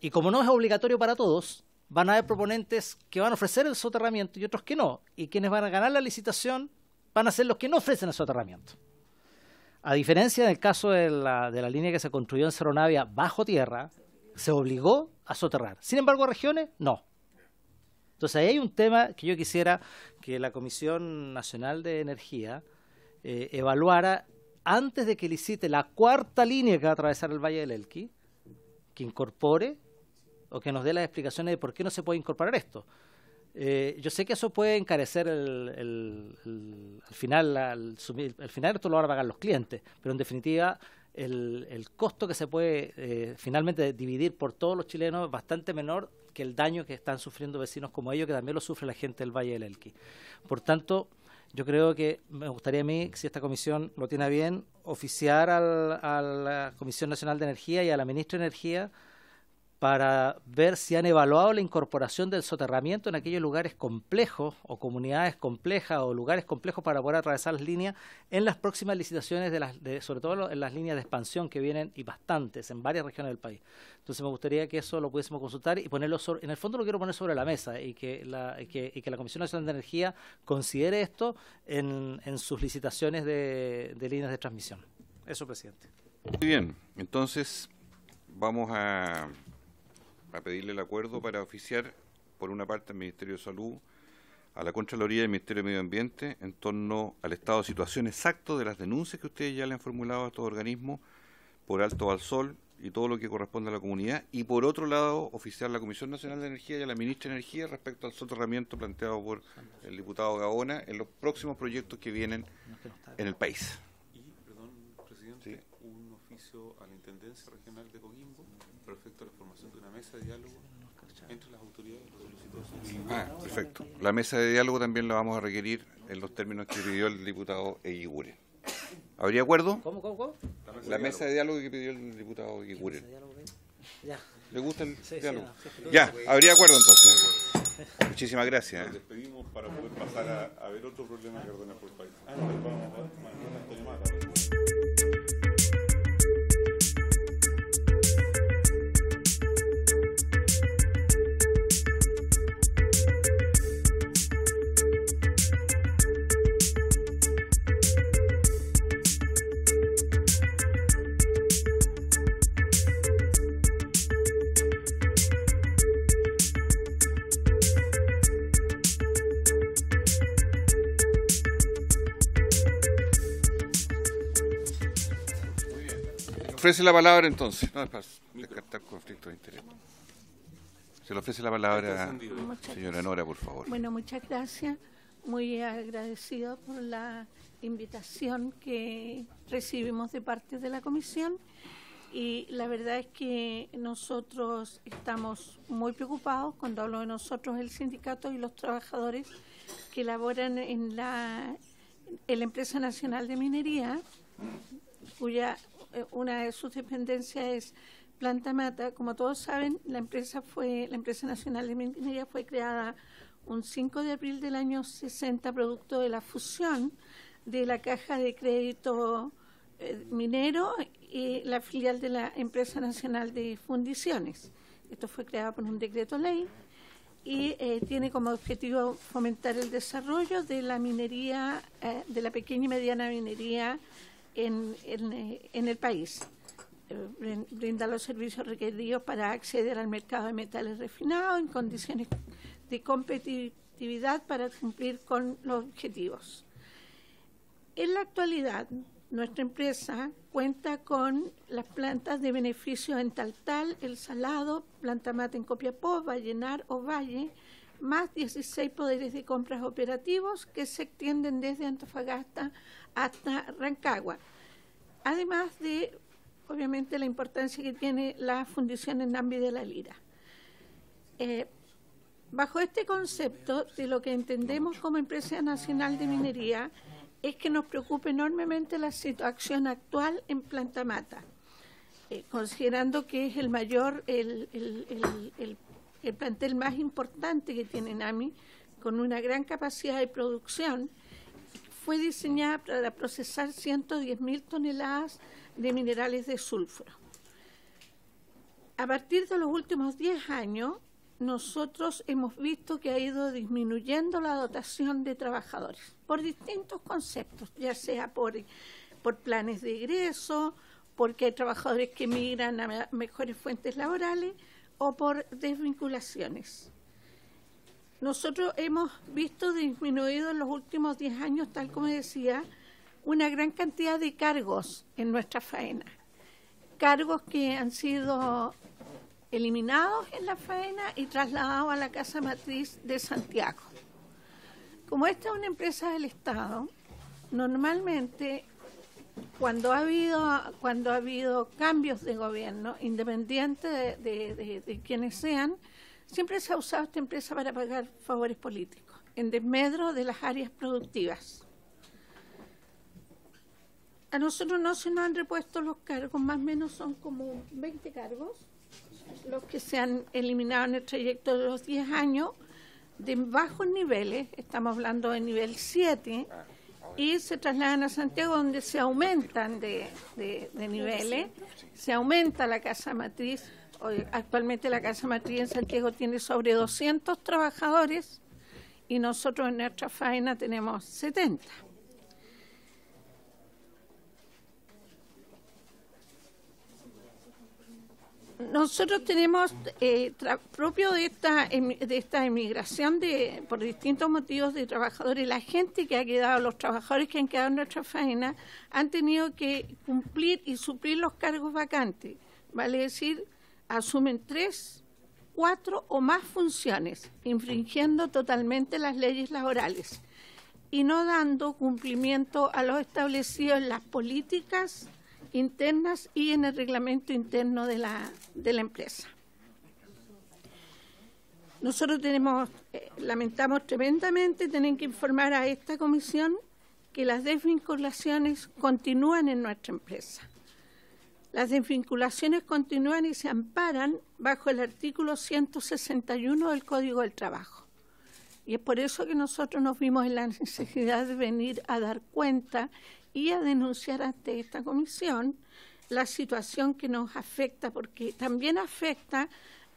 Y como no es obligatorio para todos, van a haber proponentes que van a ofrecer el soterramiento y otros que no. Y quienes van a ganar la licitación van a ser los que no ofrecen el soterramiento. A diferencia del caso de la, línea que se construyó en Cerro Navia bajo tierra, se obligó a soterrar. Sin embargo, regiones no. Entonces ahí hay un tema que yo quisiera que la Comisión Nacional de Energía eh, evaluara antes de que licite la cuarta línea que va a atravesar el Valle del Elqui, que incorpore o que nos dé las explicaciones de por qué no se puede incorporar esto. Eh, yo sé que eso puede encarecer el, el, al final, al, final esto lo van a pagar los clientes, pero en definitiva el, costo que se puede eh, finalmente dividir por todos los chilenos es bastante menor que el daño que están sufriendo vecinos como ellos, que también lo sufre la gente del Valle del Elqui. Por tanto, yo creo que me gustaría a mí, si esta comisión lo tiene bien, oficiar a la Comisión Nacional de Energía y a la Ministra de Energía para ver si han evaluado la incorporación del soterramiento en aquellos lugares complejos o comunidades complejas o lugares complejos para poder atravesar las líneas en las próximas licitaciones, de las, sobre todo en las líneas de expansión que vienen y bastantes en varias regiones del país. Entonces me gustaría que eso lo pudiésemos consultar y ponerlo sobre, en el fondo lo quiero poner sobre la mesa y que la, Comisión Nacional de Energía considere esto en, sus licitaciones de, de líneas de transmisión. Eso, presidente. Muy bien, entonces vamos a a pedirle el acuerdo para oficiar, por una parte, al Ministerio de Salud, a la Contraloría del Ministerio de Medio Ambiente, en torno al estado de situación exacto de las denuncias que ustedes ya le han formulado a estos organismos por Alto al Sol y todo lo que corresponde a la comunidad, y por otro lado, oficiar a la Comisión Nacional de Energía y a la Ministra de Energía respecto al soterramiento planteado por el diputado Gaona en los próximos proyectos que vienen en el país. Y, perdón, presidente, un oficio a la Intendencia Regional de Coquimbo respecto a la formación de una mesa de diálogo entre las autoridades y los Ah, perfecto. La mesa de diálogo también la vamos a requerir en los términos que pidió el diputado Eiguren. ¿Habría acuerdo? ¿Cómo, cómo, cómo? La mesa, de, diálogo. que pidió el diputado Eguiguren. Ya. ¿Le gusta el sí, diálogo? Sí, no, sí, ya, habría acuerdo entonces. Muchísimas gracias. Nos despedimos para poder pasar a, ver otro problema que ordena por el país. Ah, no, vamos, vamos, vamos, ofrece la palabra entonces. No, pues, Se le ofrece la palabra a señora Nora, por favor. Bueno, muchas gracias. Muy agradecido por la invitación que recibimos de parte de la comisión. Y la verdad es que nosotros estamos muy preocupados, cuando hablo de nosotros, el sindicato y los trabajadores que laboran en la, en la empresa nacional de minería, cuya eh, una de sus dependencias es Planta Mata. Como todos saben, la empresa, nacional de minería fue creada un 5 de abril del año 60, producto de la fusión de la Caja de Crédito eh, Minero y la filial de la Empresa Nacional de Fundiciones. Esto fue creado por un decreto ley y eh, tiene como objetivo fomentar el desarrollo de la minería, de la pequeña y mediana minería eh, en, el país. Eh, brinda los servicios requeridos para acceder al mercado de metales refinados en condiciones de competitividad para cumplir con los objetivos. En la actualidad, nuestra empresa cuenta con las plantas de beneficio en Taltal, El Salado, Planta Mate en Copiapó, Vallenar o Valle, más 16 poderes de compras operativos que se extienden desde Antofagasta hasta Rancagua. Además de, obviamente, la importancia que tiene la Fundición en Nambi de la Lira. Eh, bajo este concepto de lo que entendemos como empresa nacional de minería, es que nos preocupa enormemente la situación actual en Planta Mata, eh, considerando que es el mayor, el, plantel más importante que tiene NAMI, con una gran capacidad de producción fue diseñada para procesar 110.000 toneladas de minerales de sulfuro. A partir de los últimos 10 años, nosotros hemos visto que ha ido disminuyendo la dotación de trabajadores por distintos conceptos, ya sea por, planes de ingreso, porque hay trabajadores que migran a mejores fuentes laborales o por desvinculaciones. Nosotros hemos visto disminuido en los últimos 10 años, tal como decía, una gran cantidad de cargos en nuestra faena. Cargos que han sido eliminados en la faena y trasladados a la Casa Matriz de Santiago. Como esta es una empresa del Estado, normalmente cuando ha habido, cambios de gobierno, independiente de quienes sean, siempre se ha usado esta empresa para pagar favores políticos, en desmedro de las áreas productivas. A nosotros no se nos han repuesto los cargos, más o menos son como 20 cargos, los que se han eliminado en el trayecto de los 10 años, de bajos niveles, estamos hablando de nivel 7, y se trasladan a Santiago donde se aumentan de, de, de niveles, se aumenta la casa matriz, Actualmente la Casa Matriz en Santiago tiene sobre 200 trabajadores y nosotros en nuestra faena tenemos 70. Nosotros tenemos, eh, propio de esta, de esta emigración de, por distintos motivos de trabajadores, la gente que ha quedado, los trabajadores que han quedado en nuestra faena, han tenido que cumplir y suplir los cargos vacantes. Vale decir, asumen tres, cuatro o más funciones, infringiendo totalmente las leyes laborales y no dando cumplimiento a lo establecido en las políticas internas y en el reglamento interno de la, empresa. Nosotros tenemos, eh, lamentamos tremendamente tener que informar a esta comisión que las desvinculaciones continúan en nuestra empresa. Las desvinculaciones continúan y se amparan bajo el artículo 161 del Código del Trabajo. Y es por eso que nosotros nos vimos en la necesidad de venir a dar cuenta y a denunciar ante esta comisión la situación que nos afecta, porque también afecta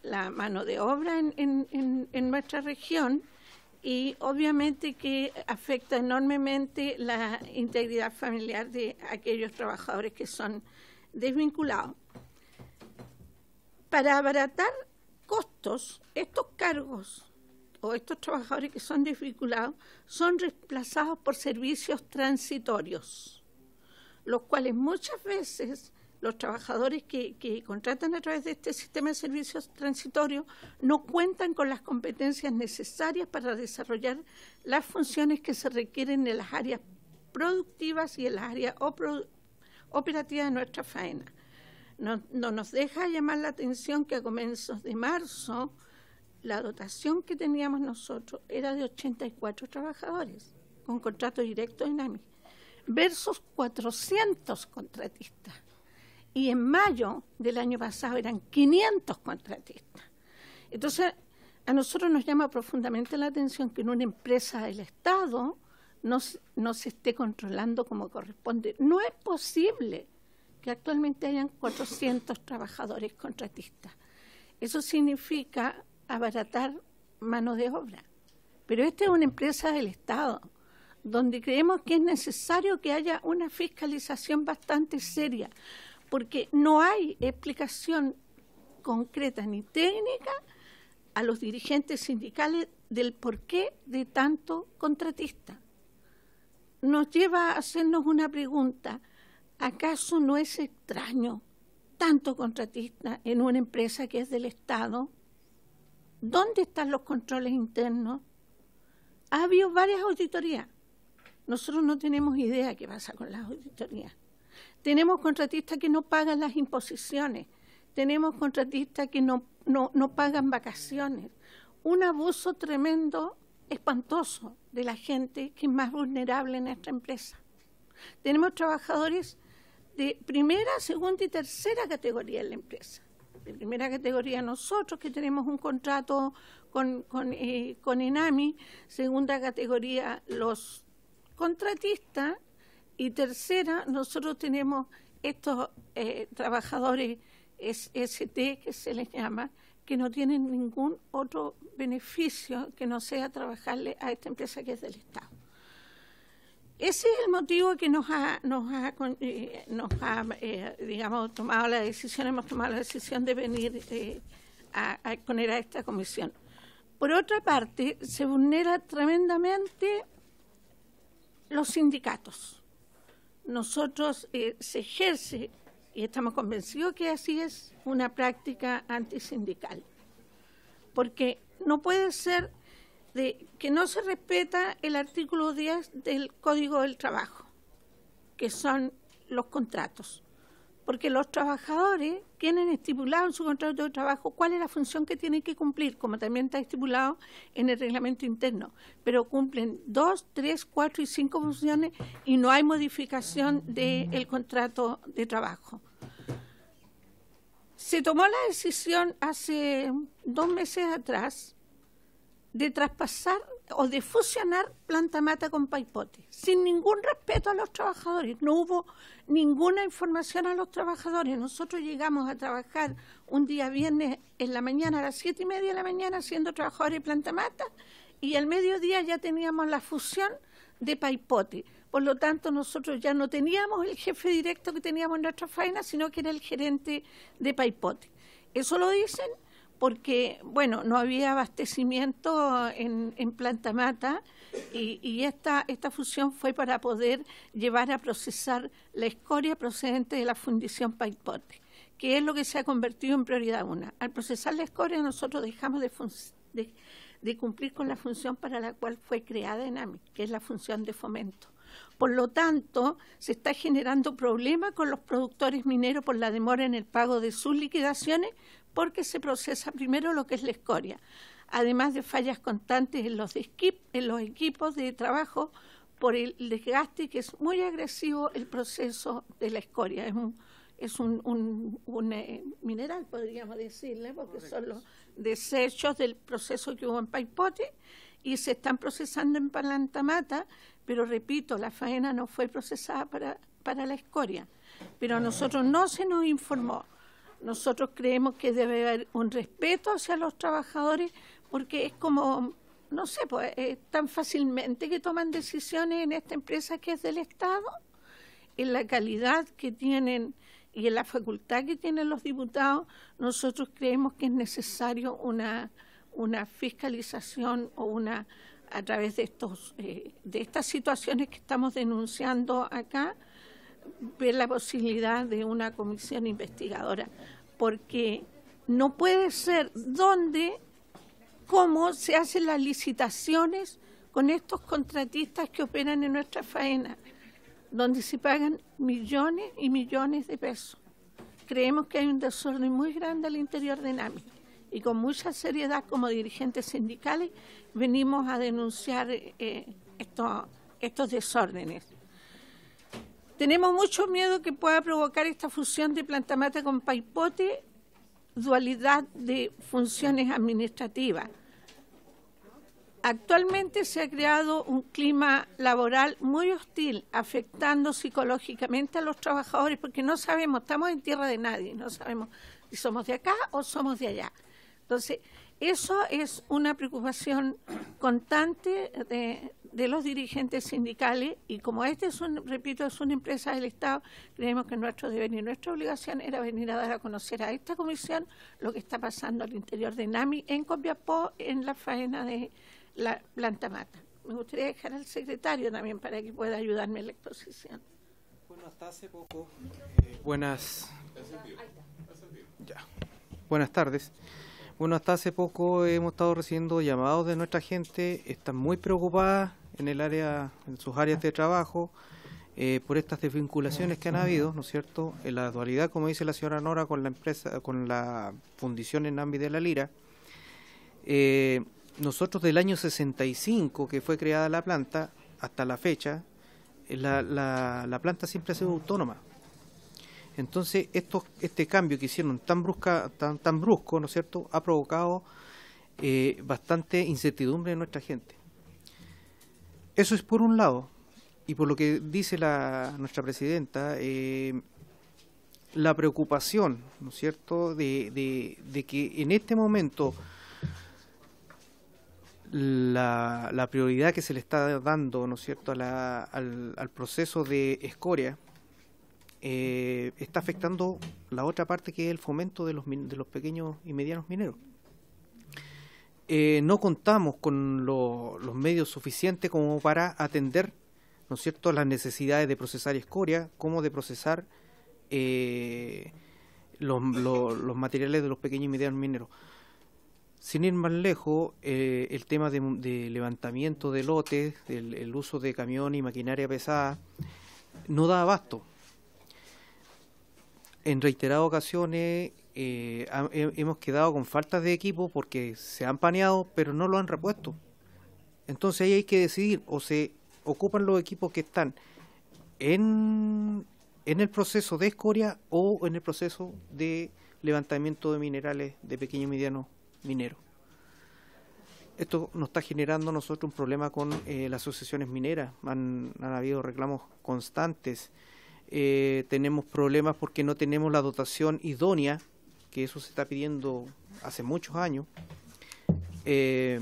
la mano de obra en, en nuestra región y obviamente que afecta enormemente la integridad familiar de aquellos trabajadores que son desvinculado. Para abaratar costos, estos cargos o estos trabajadores que son desvinculados son reemplazados por servicios transitorios, los cuales muchas veces los trabajadores que, contratan a través de este sistema de servicios transitorios no cuentan con las competencias necesarias para desarrollar las funciones que se requieren en las áreas productivas y en las áreas operativa de nuestra faena. No, nos deja llamar la atención que a comienzos de marzo la dotación que teníamos nosotros era de 84 trabajadores con contrato directo en AMI versus 400 contratistas. Y en mayo del año pasado eran 500 contratistas. Entonces, a nosotros nos llama profundamente la atención que en una empresa del Estado no se esté controlando como corresponde. No es posible que actualmente hayan 400 trabajadores contratistas. Eso significa abaratar mano de obra. Pero esta es una empresa del Estado, donde creemos que es necesario que haya una fiscalización bastante seria, porque no hay explicación concreta ni técnica a los dirigentes sindicales del porqué de tanto contratista nos lleva a hacernos una pregunta. ¿Acaso no es extraño tanto contratista en una empresa que es del Estado? ¿Dónde están los controles internos? Ha habido varias auditorías. Nosotros no tenemos idea qué pasa con las auditorías. Tenemos contratistas que no pagan las imposiciones. Tenemos contratistas que no, no, no pagan vacaciones. Un abuso tremendo espantoso de la gente que es más vulnerable en nuestra empresa. Tenemos trabajadores de primera, segunda y tercera categoría en la empresa. De primera categoría nosotros que tenemos un contrato con, con, eh, Enami, segunda categoría los contratistas y tercera nosotros tenemos estos eh, trabajadores ST que se les llama, que no tienen ningún otro beneficio que no sea trabajarle a esta empresa que es del Estado. Ese es el motivo que nos ha, eh, eh, digamos, tomado la decisión, hemos tomado la decisión de venir eh, a, a exponer a esta comisión. Por otra parte, se vulnera tremendamente los sindicatos. Nosotros se ejerce, y estamos convencidos que así es, una práctica antisindical. Porque no puede ser de que no se respeta el artículo 10 del Código del Trabajo, que son los contratos, porque los trabajadores tienen estipulado en su contrato de trabajo cuál es la función que tienen que cumplir, como también está estipulado en el reglamento interno, pero cumplen dos, tres, cuatro y cinco funciones y no hay modificación del contrato de trabajo se tomó la decisión hace dos meses atrás de traspasar o de fusionar Planta Mata con Paipote, sin ningún respeto a los trabajadores. No hubo ninguna información a los trabajadores. Nosotros llegamos a trabajar un día viernes en la mañana, a las siete y media de la mañana, siendo trabajadores de Planta Mata, y al mediodía ya teníamos la fusión de Paipote. Por lo tanto, nosotros ya no teníamos el jefe directo que teníamos en nuestra faena, sino que era el gerente de Paipote. Eso lo dicen porque, bueno, no había abastecimiento en, planta mata y, esta, función fue para poder llevar a procesar la escoria procedente de la fundición Paipote, que es lo que se ha convertido en prioridad una. Al procesar la escoria nosotros dejamos de, cumplir con la función para la cual fue creada ENAMI, que es la función de fomento. Por lo tanto, se está generando problemas con los productores mineros por la demora en el pago de sus liquidaciones porque se procesa primero lo que es la escoria, además de fallas constantes en los, equipos de trabajo por el desgaste que es muy agresivo el proceso de la escoria. Es un, eh, mineral, podríamos decirle, porque son los desechos del proceso que hubo en Paipote y se están procesando en Palantamata, pero repito, la faena no fue procesada para, la escoria. Pero a nosotros no se nos informó. Nosotros creemos que debe haber un respeto hacia los trabajadores porque es como, no sé, pues, tan fácilmente que toman decisiones en esta empresa que es del Estado, en la calidad que tienen y en la facultad que tienen los diputados, nosotros creemos que es necesario una una fiscalización o una a través de estos eh, de estas situaciones que estamos denunciando acá ver la posibilidad de una comisión investigadora porque no puede ser dónde, cómo se hacen las licitaciones con estos contratistas que operan en nuestra faena donde se pagan millones y millones de pesos creemos que hay un desorden muy grande al interior de NAMI y con mucha seriedad como dirigentes sindicales venimos a denunciar eh, estos, estos desórdenes. Tenemos mucho miedo que pueda provocar esta fusión de Planta Mata con Paipote, dualidad de funciones administrativas. Actualmente se ha creado un clima laboral muy hostil, afectando psicológicamente a los trabajadores, porque no sabemos, estamos en tierra de nadie, no sabemos si somos de acá o somos de allá. Entonces, eso es una preocupación constante de, los dirigentes sindicales y como este es repito, es una empresa del Estado, creemos que nuestro deber y nuestra obligación era venir a dar a conocer a esta comisión lo que está pasando al interior de NAMI en Copiapó en la faena de la planta mata. Me gustaría dejar al secretario también para que pueda ayudarme en la exposición. Bueno, hasta poco. buenas. Ya. Buenas tardes. Bueno, hasta hace poco hemos estado recibiendo llamados de nuestra gente, están muy preocupadas en el área, en sus áreas de trabajo, eh, por estas desvinculaciones que han habido, ¿no es cierto? En la dualidad, como dice la señora Nora, con la empresa, con la fundición en ámbito de la Lira. Eh, nosotros del año 65 que fue creada la planta hasta la fecha, eh, la planta siempre ha sido autónoma. Entonces, este cambio que hicieron tan, brusco, ¿no es cierto?, ha provocado eh, bastante incertidumbre en nuestra gente. Eso es por un lado, y por lo que dice nuestra presidenta, eh, la preocupación, ¿no es cierto?, de, que en este momento la, prioridad que se le está dando, ¿no es cierto?, al proceso de escoria, eh, está afectando la otra parte que es el fomento de los, pequeños y medianos mineros. Eh, no contamos con los medios suficientes como para atender ¿no es cierto? las necesidades de procesar escoria, como de procesar eh, los, materiales de los pequeños y medianos mineros. Sin ir más lejos, el tema de, levantamiento de lotes, del el uso de camión y maquinaria pesada, no da abasto en reiteradas ocasiones eh, hemos quedado con faltas de equipo porque se han paneado, pero no lo han repuesto. Entonces ahí hay que decidir, o se ocupan los equipos que están en, en el proceso de escoria o en el proceso de levantamiento de minerales de pequeño y mediano minero. Esto nos está generando nosotros un problema con eh, las asociaciones mineras. han habido reclamos constantes. Eh, tenemos problemas porque no tenemos la dotación idónea, que eso se está pidiendo hace muchos años, eh,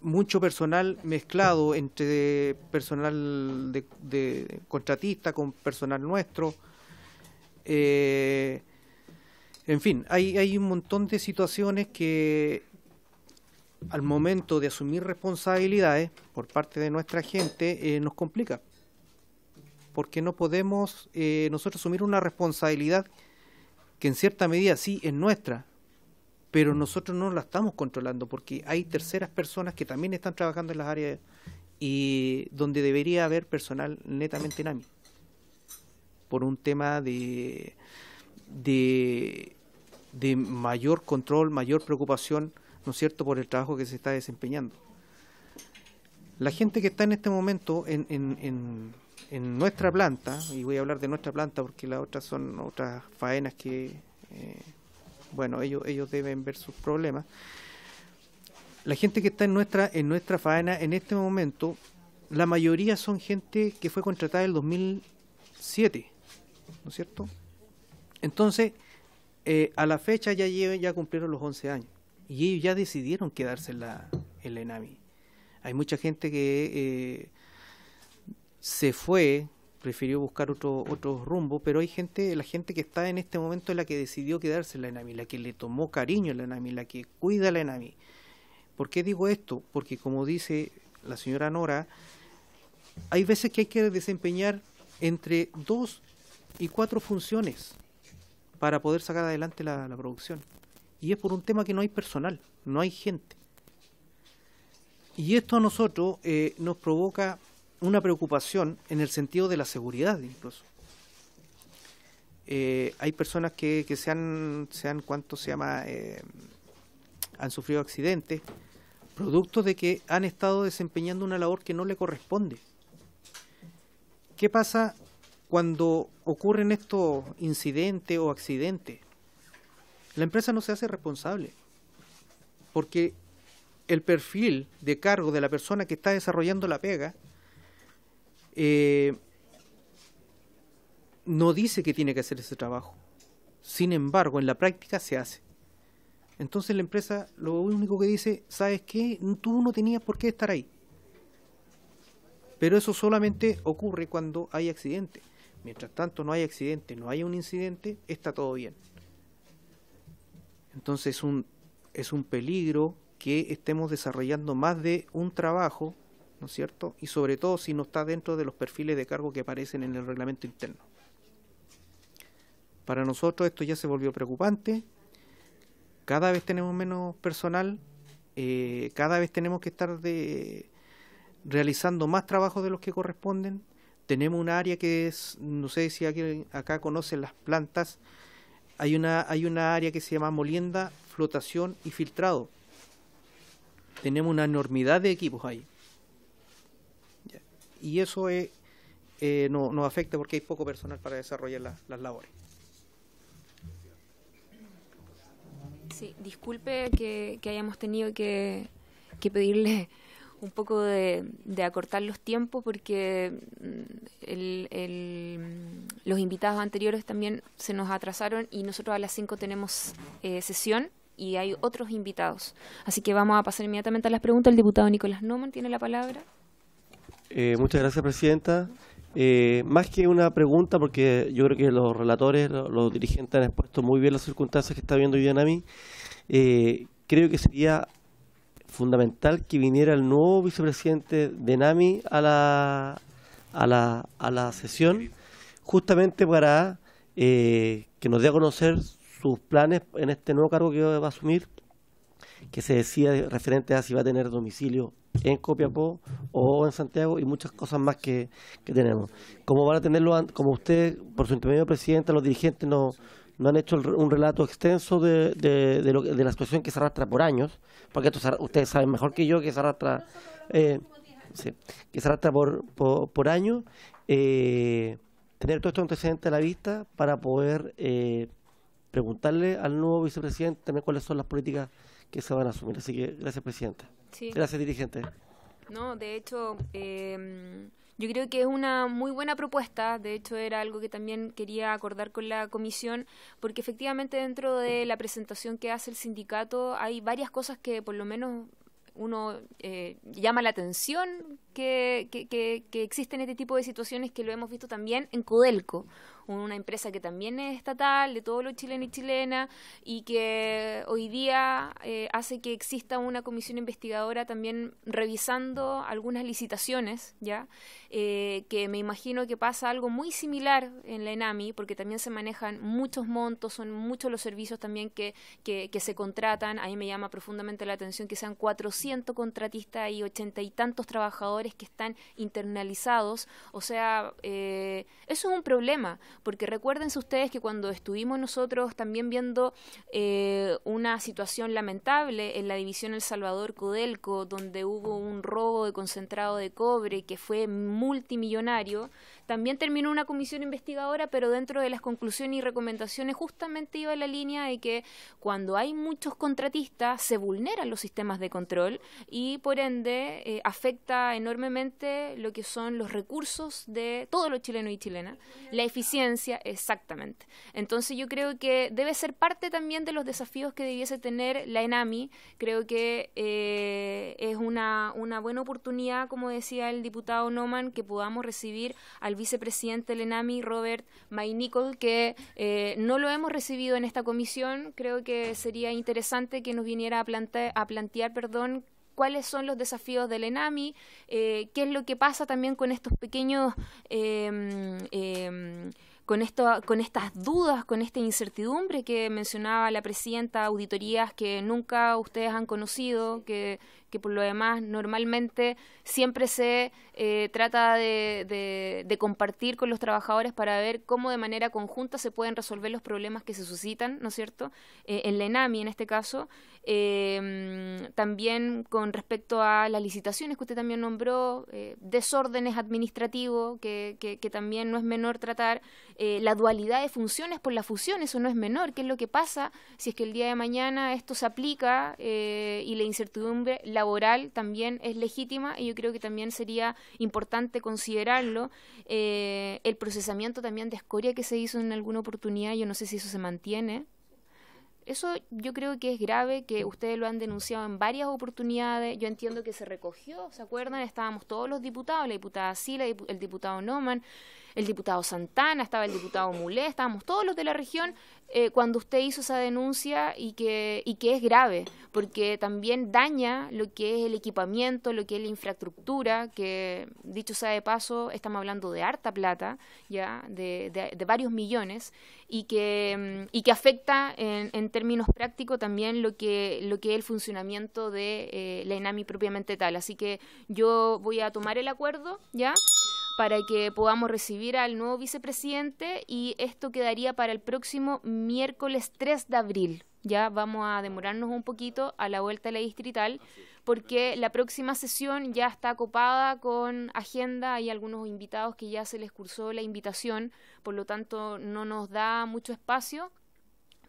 mucho personal mezclado entre personal de, contratista con personal nuestro. Eh, en fin, hay, hay un montón de situaciones que al momento de asumir responsabilidades por parte de nuestra gente nos complica porque no podemos eh, nosotros asumir una responsabilidad que en cierta medida sí es nuestra, pero nosotros no la estamos controlando porque hay terceras personas que también están trabajando en las áreas y donde debería haber personal netamente AMI por un tema de, de, mayor control, mayor preocupación, ¿no es cierto?, por el trabajo que se está desempeñando. La gente que está en este momento en en nuestra planta, y voy a hablar de nuestra planta porque las otras son otras faenas que, eh, bueno, ellos, ellos deben ver sus problemas. La gente que está en nuestra, en nuestra faena en este momento, la mayoría son gente que fue contratada en el 2007, ¿no es cierto? Entonces, eh, a la fecha ya, ya cumplieron los 11 años y ellos ya decidieron quedarse en la, ENAMI. Hay mucha gente que eh, se fue, prefirió buscar otro, otro rumbo, pero hay gente, la gente que está en este momento es la que decidió quedarse en la ENAMI, la que le tomó cariño a la ENAMI, la que cuida la ENAMI. ¿Por qué digo esto? Porque como dice la señora Nora, hay veces que hay que desempeñar entre dos y cuatro funciones para poder sacar adelante la, la producción. Y es por un tema que no hay personal, no hay gente. Y esto a nosotros eh, nos provoca una preocupación en el sentido de la seguridad incluso. Eh, hay personas que, que se han, se ¿cuánto se llama? Eh, han sufrido accidentes, producto de que han estado desempeñando una labor que no le corresponde. ¿Qué pasa cuando ocurren estos incidentes o accidentes? La empresa no se hace responsable, porque el perfil de cargo de la persona que está desarrollando la pega eh, no dice que tiene que hacer ese trabajo. Sin embargo, en la práctica se hace. Entonces la empresa lo único que dice, ¿sabes qué? Tú no tenías por qué estar ahí. Pero eso solamente ocurre cuando hay accidente. Mientras tanto no hay accidente, no hay un incidente, está todo bien. Entonces un, es un peligro que estemos desarrollando más de un trabajo ¿no es cierto? Y sobre todo si no está dentro de los perfiles de cargo que aparecen en el reglamento interno. Para nosotros esto ya se volvió preocupante, cada vez tenemos menos personal, eh, cada vez tenemos que estar de, realizando más trabajos de los que corresponden, tenemos un área que es, no sé si acá conocen las plantas, hay una, hay una área que se llama molienda, flotación y filtrado. Tenemos una enormidad de equipos ahí y eso eh, eh no, nos afecta porque hay poco personal para desarrollar las labores. Sí, disculpe que, que hayamos tenido que, que, pedirle un poco de, de acortar los tiempos porque mm, el, el, los invitados anteriores también se nos atrasaron y nosotros a las 5 tenemos eh, sesión y hay otros invitados. Así que vamos a pasar inmediatamente a las preguntas. El diputado Nicolás Noman tiene la palabra. Eh, muchas gracias, Presidenta. Eh, más que una pregunta, porque yo creo que los relatores, los, dirigentes han expuesto muy bien las circunstancias que está viendo en eh, creo que sería fundamental que viniera el nuevo vicepresidente de NAMI a la, a la, a la sesión, justamente para eh, que nos dé a conocer sus planes en este nuevo cargo que va a asumir, que se decía referente a si va a tener domicilio en Copiapó o en Santiago y muchas cosas más que, tenemos. Como van a tenerlo, como usted, por su intermedio presidenta, los dirigentes no, han hecho un relato extenso de, de, de la situación que se arrastra por años, porque ustedes saben mejor que yo que se arrastra, eh, que se arrastra por, por, años, eh, tener todo esto antecedente a la vista para poder eh, preguntarle al nuevo vicepresidente también cuáles son las políticas que se van a asumir. Así que gracias, Presidenta. Gracias, dirigente. No, de hecho, em, yo creo que es una muy buena propuesta. De hecho, era algo que también quería acordar con la comisión, porque efectivamente dentro de la presentación que hace el sindicato hay varias cosas que por lo menos uno eh, llama la atención que, que, que, existen este tipo de situaciones que lo hemos visto también en Codelco, una empresa que también es estatal, de todos los chileno y chilena y que hoy día eh, hace que exista una comisión investigadora también revisando algunas licitaciones, ¿ya? Eh, que me imagino que pasa algo muy similar en la ENAMI, porque también se manejan muchos montos, son muchos los servicios también que, que, se contratan. ahí me llama profundamente la atención que sean 400 contratistas y ochenta y tantos trabajadores que están internalizados. O sea, eh, eso es un problema, porque recuérdense ustedes que cuando estuvimos nosotros también viendo eh, una situación lamentable en la división El Salvador Codelco, donde hubo un robo de concentrado de cobre que fue multimillonario, también terminó una comisión investigadora, pero dentro de las conclusiones y recomendaciones justamente iba la línea de que cuando hay muchos contratistas se vulneran los sistemas de control y por ende eh, afecta enormemente lo que son los recursos de todos los chilenos y chilenas, la eficiencia exactamente. Entonces yo creo que debe ser parte también de los desafíos que debiese tener la ENAMI. Creo que eh, es una, una buena oportunidad, como decía el diputado Noman, que podamos recibir al vicepresidente del ENAMI, Robert Maynicol, que eh, no lo hemos recibido en esta comisión. Creo que sería interesante que nos viniera a, plantear, a plantear perdón, cuáles son los desafíos del ENAMI, eh, qué es lo que pasa también con estos pequeños... Em, em, con, esto, con estas dudas, con esta incertidumbre que mencionaba la presidenta, auditorías que nunca ustedes han conocido, que que por lo demás normalmente siempre se eh, trata de, compartir con los trabajadores para ver cómo de manera conjunta se pueden resolver los problemas que se suscitan, ¿no es cierto?, eh, en la ENAMI en este caso, eh, también con respecto a las licitaciones que usted también nombró, eh, desórdenes administrativos, que, que, también no es menor tratar, eh, la dualidad de funciones por la fusión, eso no es menor, qué es lo que pasa si es que el día de mañana esto se aplica eh, y la incertidumbre laboral también es legítima y yo creo que también sería importante considerarlo. el procesamiento también de escoria que se hizo en alguna oportunidad, yo no sé si eso se mantiene. Eso yo creo que es grave, que ustedes lo han denunciado en varias oportunidades. Yo entiendo que se recogió, ¿se acuerdan? Estábamos todos los diputados, la diputada Sila, el diputado Noman, el diputado Santana, estaba el diputado Mulé, estábamos todos los de la región eh, cuando usted hizo esa denuncia y que, y que es grave, porque también daña lo que es el equipamiento, lo que es la infraestructura, que dicho sea de paso, estamos hablando de harta plata, ya de, de, varios millones, y que, mm, y que afecta en, términos prácticos también lo que, lo que es el funcionamiento de eh, la ENAMI propiamente tal. Así que yo voy a tomar el acuerdo, ¿ya? para que podamos recibir al nuevo vicepresidente y esto quedaría para el próximo miércoles 3 de abril. Ya vamos a demorarnos un poquito a la vuelta a la distrital porque la próxima sesión ya está copada con agenda, hay algunos invitados que ya se les cursó la invitación, por lo tanto no nos da mucho espacio,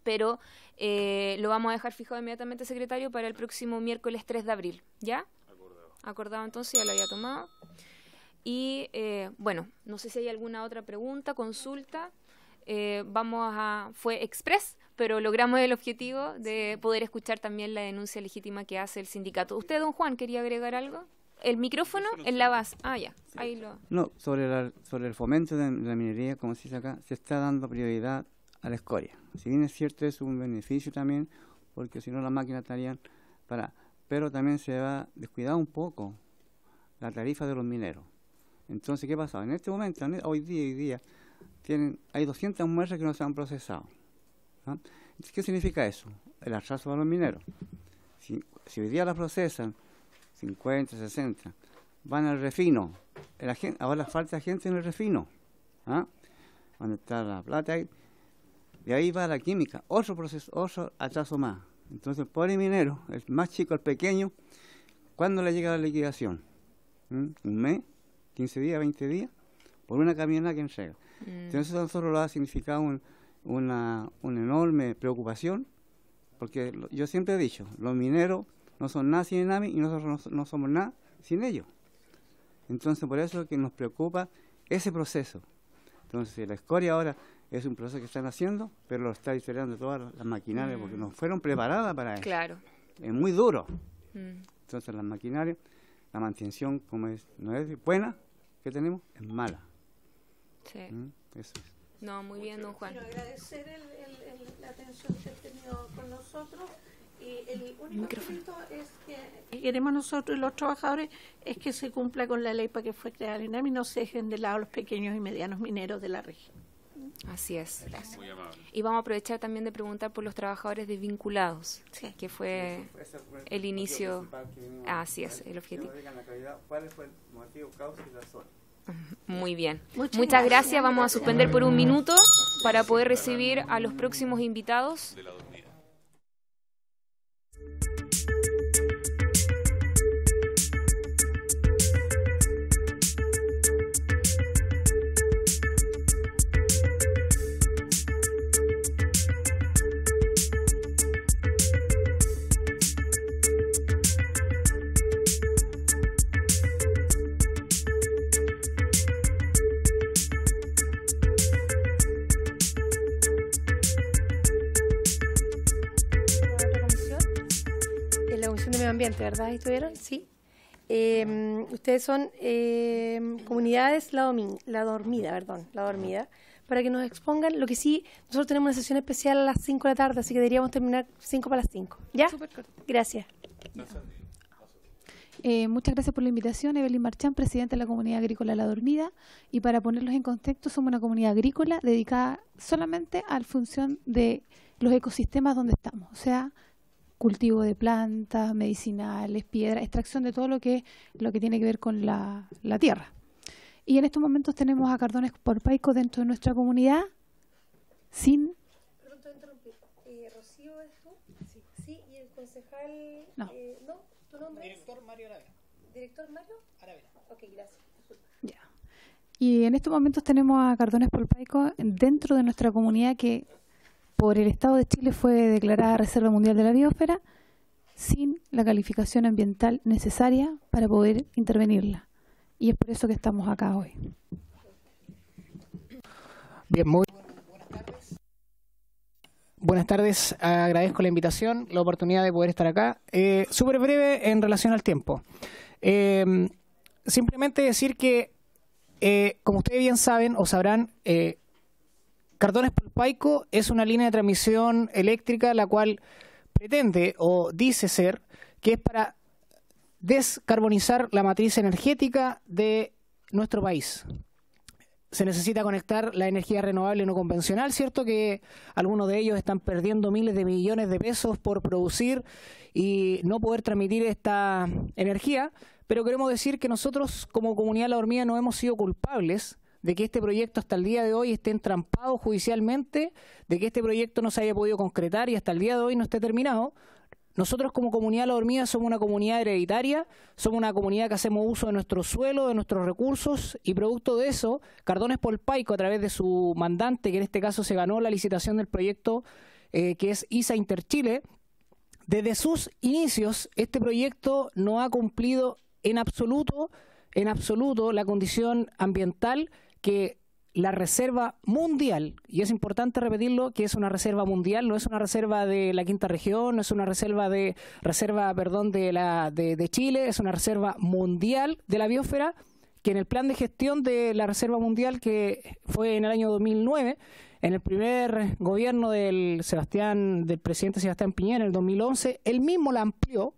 pero eh, lo vamos a dejar fijado inmediatamente, secretario, para el próximo miércoles 3 de abril, ¿ya? Acordado. Acordado entonces, ya lo había tomado. Y eh, bueno, no sé si hay alguna otra pregunta, consulta. Eh, vamos a, fue express, pero logramos el objetivo de poder escuchar también la denuncia legítima que hace el sindicato. ¿Usted, don Juan, quería agregar algo? El micrófono en la base. Ah, ya, ahí lo... No, sobre, sobre el fomento de la minería, como se dice acá, se está dando prioridad a la escoria. Si bien es cierto, es un beneficio también, porque si no las máquinas estarían para... Pero también se va descuidado un poco la tarifa de los mineros. Entonces, ¿qué pasa? En este momento, hoy día, hoy día, tienen, hay 200 muestras que no se han procesado. ¿Qué significa eso? El atraso a los mineros. Si, hoy día la procesan, 50, 60, van al refino. ahora falta gente en el refino. ¿ah? Donde está la plata De ahí va la química. Otro proceso, otro atraso más. Entonces, el minero, el más chico, el pequeño, ¿cuándo le llega la liquidación? ¿Mm? ¿Un mes? ¿15 días? ¿20 días? Por una camioneta que entrega. Entonces a nosotros lo ha significado una, enorme preocupación, porque yo siempre he dicho, los mineros no son nada sin ENAMI y nosotros no, somos nada sin ellos. Entonces por eso que nos preocupa ese proceso. Entonces la escoria ahora es un proceso que están haciendo, pero lo están diferenciando todas las maquinarias porque mm. no fueron preparadas para eso. Claro. Es muy duro. Mm. Entonces las maquinarias, la mantención como es, no es buena que tenemos, es mala. Sí. ¿Mm? No, muy bien, don Juan. Quiero agradecer atención que tenido con nosotros. Y el único es que queremos nosotros y los trabajadores es que se cumpla con la ley para que fue creada INAMI y no se dejen de lado los pequeños y medianos mineros de la región. Así es. Gracias. Y vamos a aprovechar también de preguntar por los trabajadores desvinculados, que fue el inicio. Ah, así es, el objetivo. ¿Cuál fue el motivo, causa y razón? Muy bien. Muchas, gracias. Vamos a suspender por un minuto para poder recibir a los próximos invitados. ¿verdad? ¿Estuvieron? Sí. Em, ustedes son em, comunidades la, la dormida, perdón, la dormida, para que nos expongan. Lo que sí, nosotros tenemos una sesión especial a las 5 de la tarde, así que deberíamos terminar 5 para las 5. ¿Ya? Gracias. Eh, muchas gracias por la invitación, Evelyn Marchán, presidenta de la Comunidad Agrícola La Dormida. Y para ponerlos en contexto, somos una comunidad agrícola dedicada solamente a la función de los ecosistemas donde estamos, o sea, cultivo de plantas, medicinales, piedras, extracción de todo lo que, lo que tiene que ver con la, la tierra. Y en estos momentos tenemos a Cardones Porpaico dentro de nuestra comunidad sin... Pronto eh, Rocío, ¿es tú? Sí. sí. y el concejal... No. Eh, ¿no? ¿Tu nombre Director Mario Aravera. ¿Director Mario? Aravena. Ok, gracias. Ya. Y en estos momentos tenemos a Cardones Polpaico dentro de nuestra comunidad que por el Estado de Chile fue declarada Reserva Mundial de la Biósfera sin la calificación ambiental necesaria para poder intervenirla. Y es por eso que estamos acá hoy. Bien, muy buenas tardes. Buenas tardes, agradezco la invitación, la oportunidad de poder estar acá. Eh, súper breve en relación al tiempo. Eh, simplemente decir que, eh, como ustedes bien saben o sabrán, eh, Cardones Pulpaico es una línea de transmisión eléctrica la cual pretende o dice ser que es para descarbonizar la matriz energética de nuestro país. Se necesita conectar la energía renovable no convencional, ¿cierto? Que algunos de ellos están perdiendo miles de millones de pesos por producir y no poder transmitir esta energía. Pero queremos decir que nosotros como comunidad La Hormiga no hemos sido culpables de que este proyecto hasta el día de hoy esté entrampado judicialmente, de que este proyecto no se haya podido concretar y hasta el día de hoy no esté terminado. Nosotros como comunidad La Dormida somos una comunidad hereditaria, somos una comunidad que hacemos uso de nuestro suelo, de nuestros recursos y producto de eso, Cardones Polpaico a través de su mandante, que en este caso se ganó la licitación del proyecto eh, que es ISA Interchile, desde sus inicios este proyecto no ha cumplido en absoluto, en absoluto la condición ambiental que la reserva mundial, y es importante repetirlo, que es una reserva mundial, no es una reserva de la quinta región, no es una reserva de reserva, perdón, de la de, Chile, es una reserva mundial de la biosfera que en el plan de gestión de la Reserva Mundial que fue en el año 2009, en el primer gobierno del Sebastián del presidente Sebastián Piñera en el 2011, él mismo la amplió.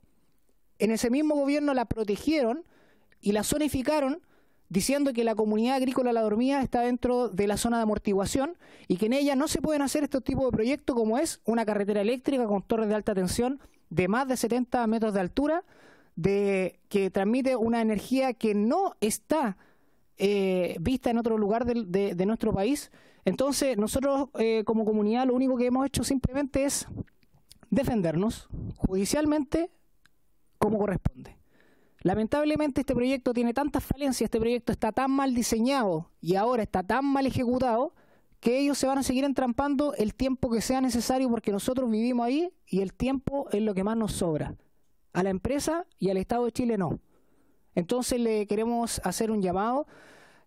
En ese mismo gobierno la protegieron y la zonificaron diciendo que la comunidad agrícola La dormía está dentro de la zona de amortiguación y que en ella no se pueden hacer estos tipos de proyectos como es una carretera eléctrica con torres de alta tensión de más de 70 metros de altura, de que transmite una energía que no está eh, vista en otro lugar de, nuestro país. Entonces, nosotros eh, como comunidad lo único que hemos hecho simplemente es defendernos judicialmente como corresponde. Lamentablemente este proyecto tiene tantas falencias, este proyecto está tan mal diseñado y ahora está tan mal ejecutado que ellos se van a seguir entrampando el tiempo que sea necesario porque nosotros vivimos ahí y el tiempo es lo que más nos sobra. A la empresa y al Estado de Chile no. Entonces le queremos hacer un llamado.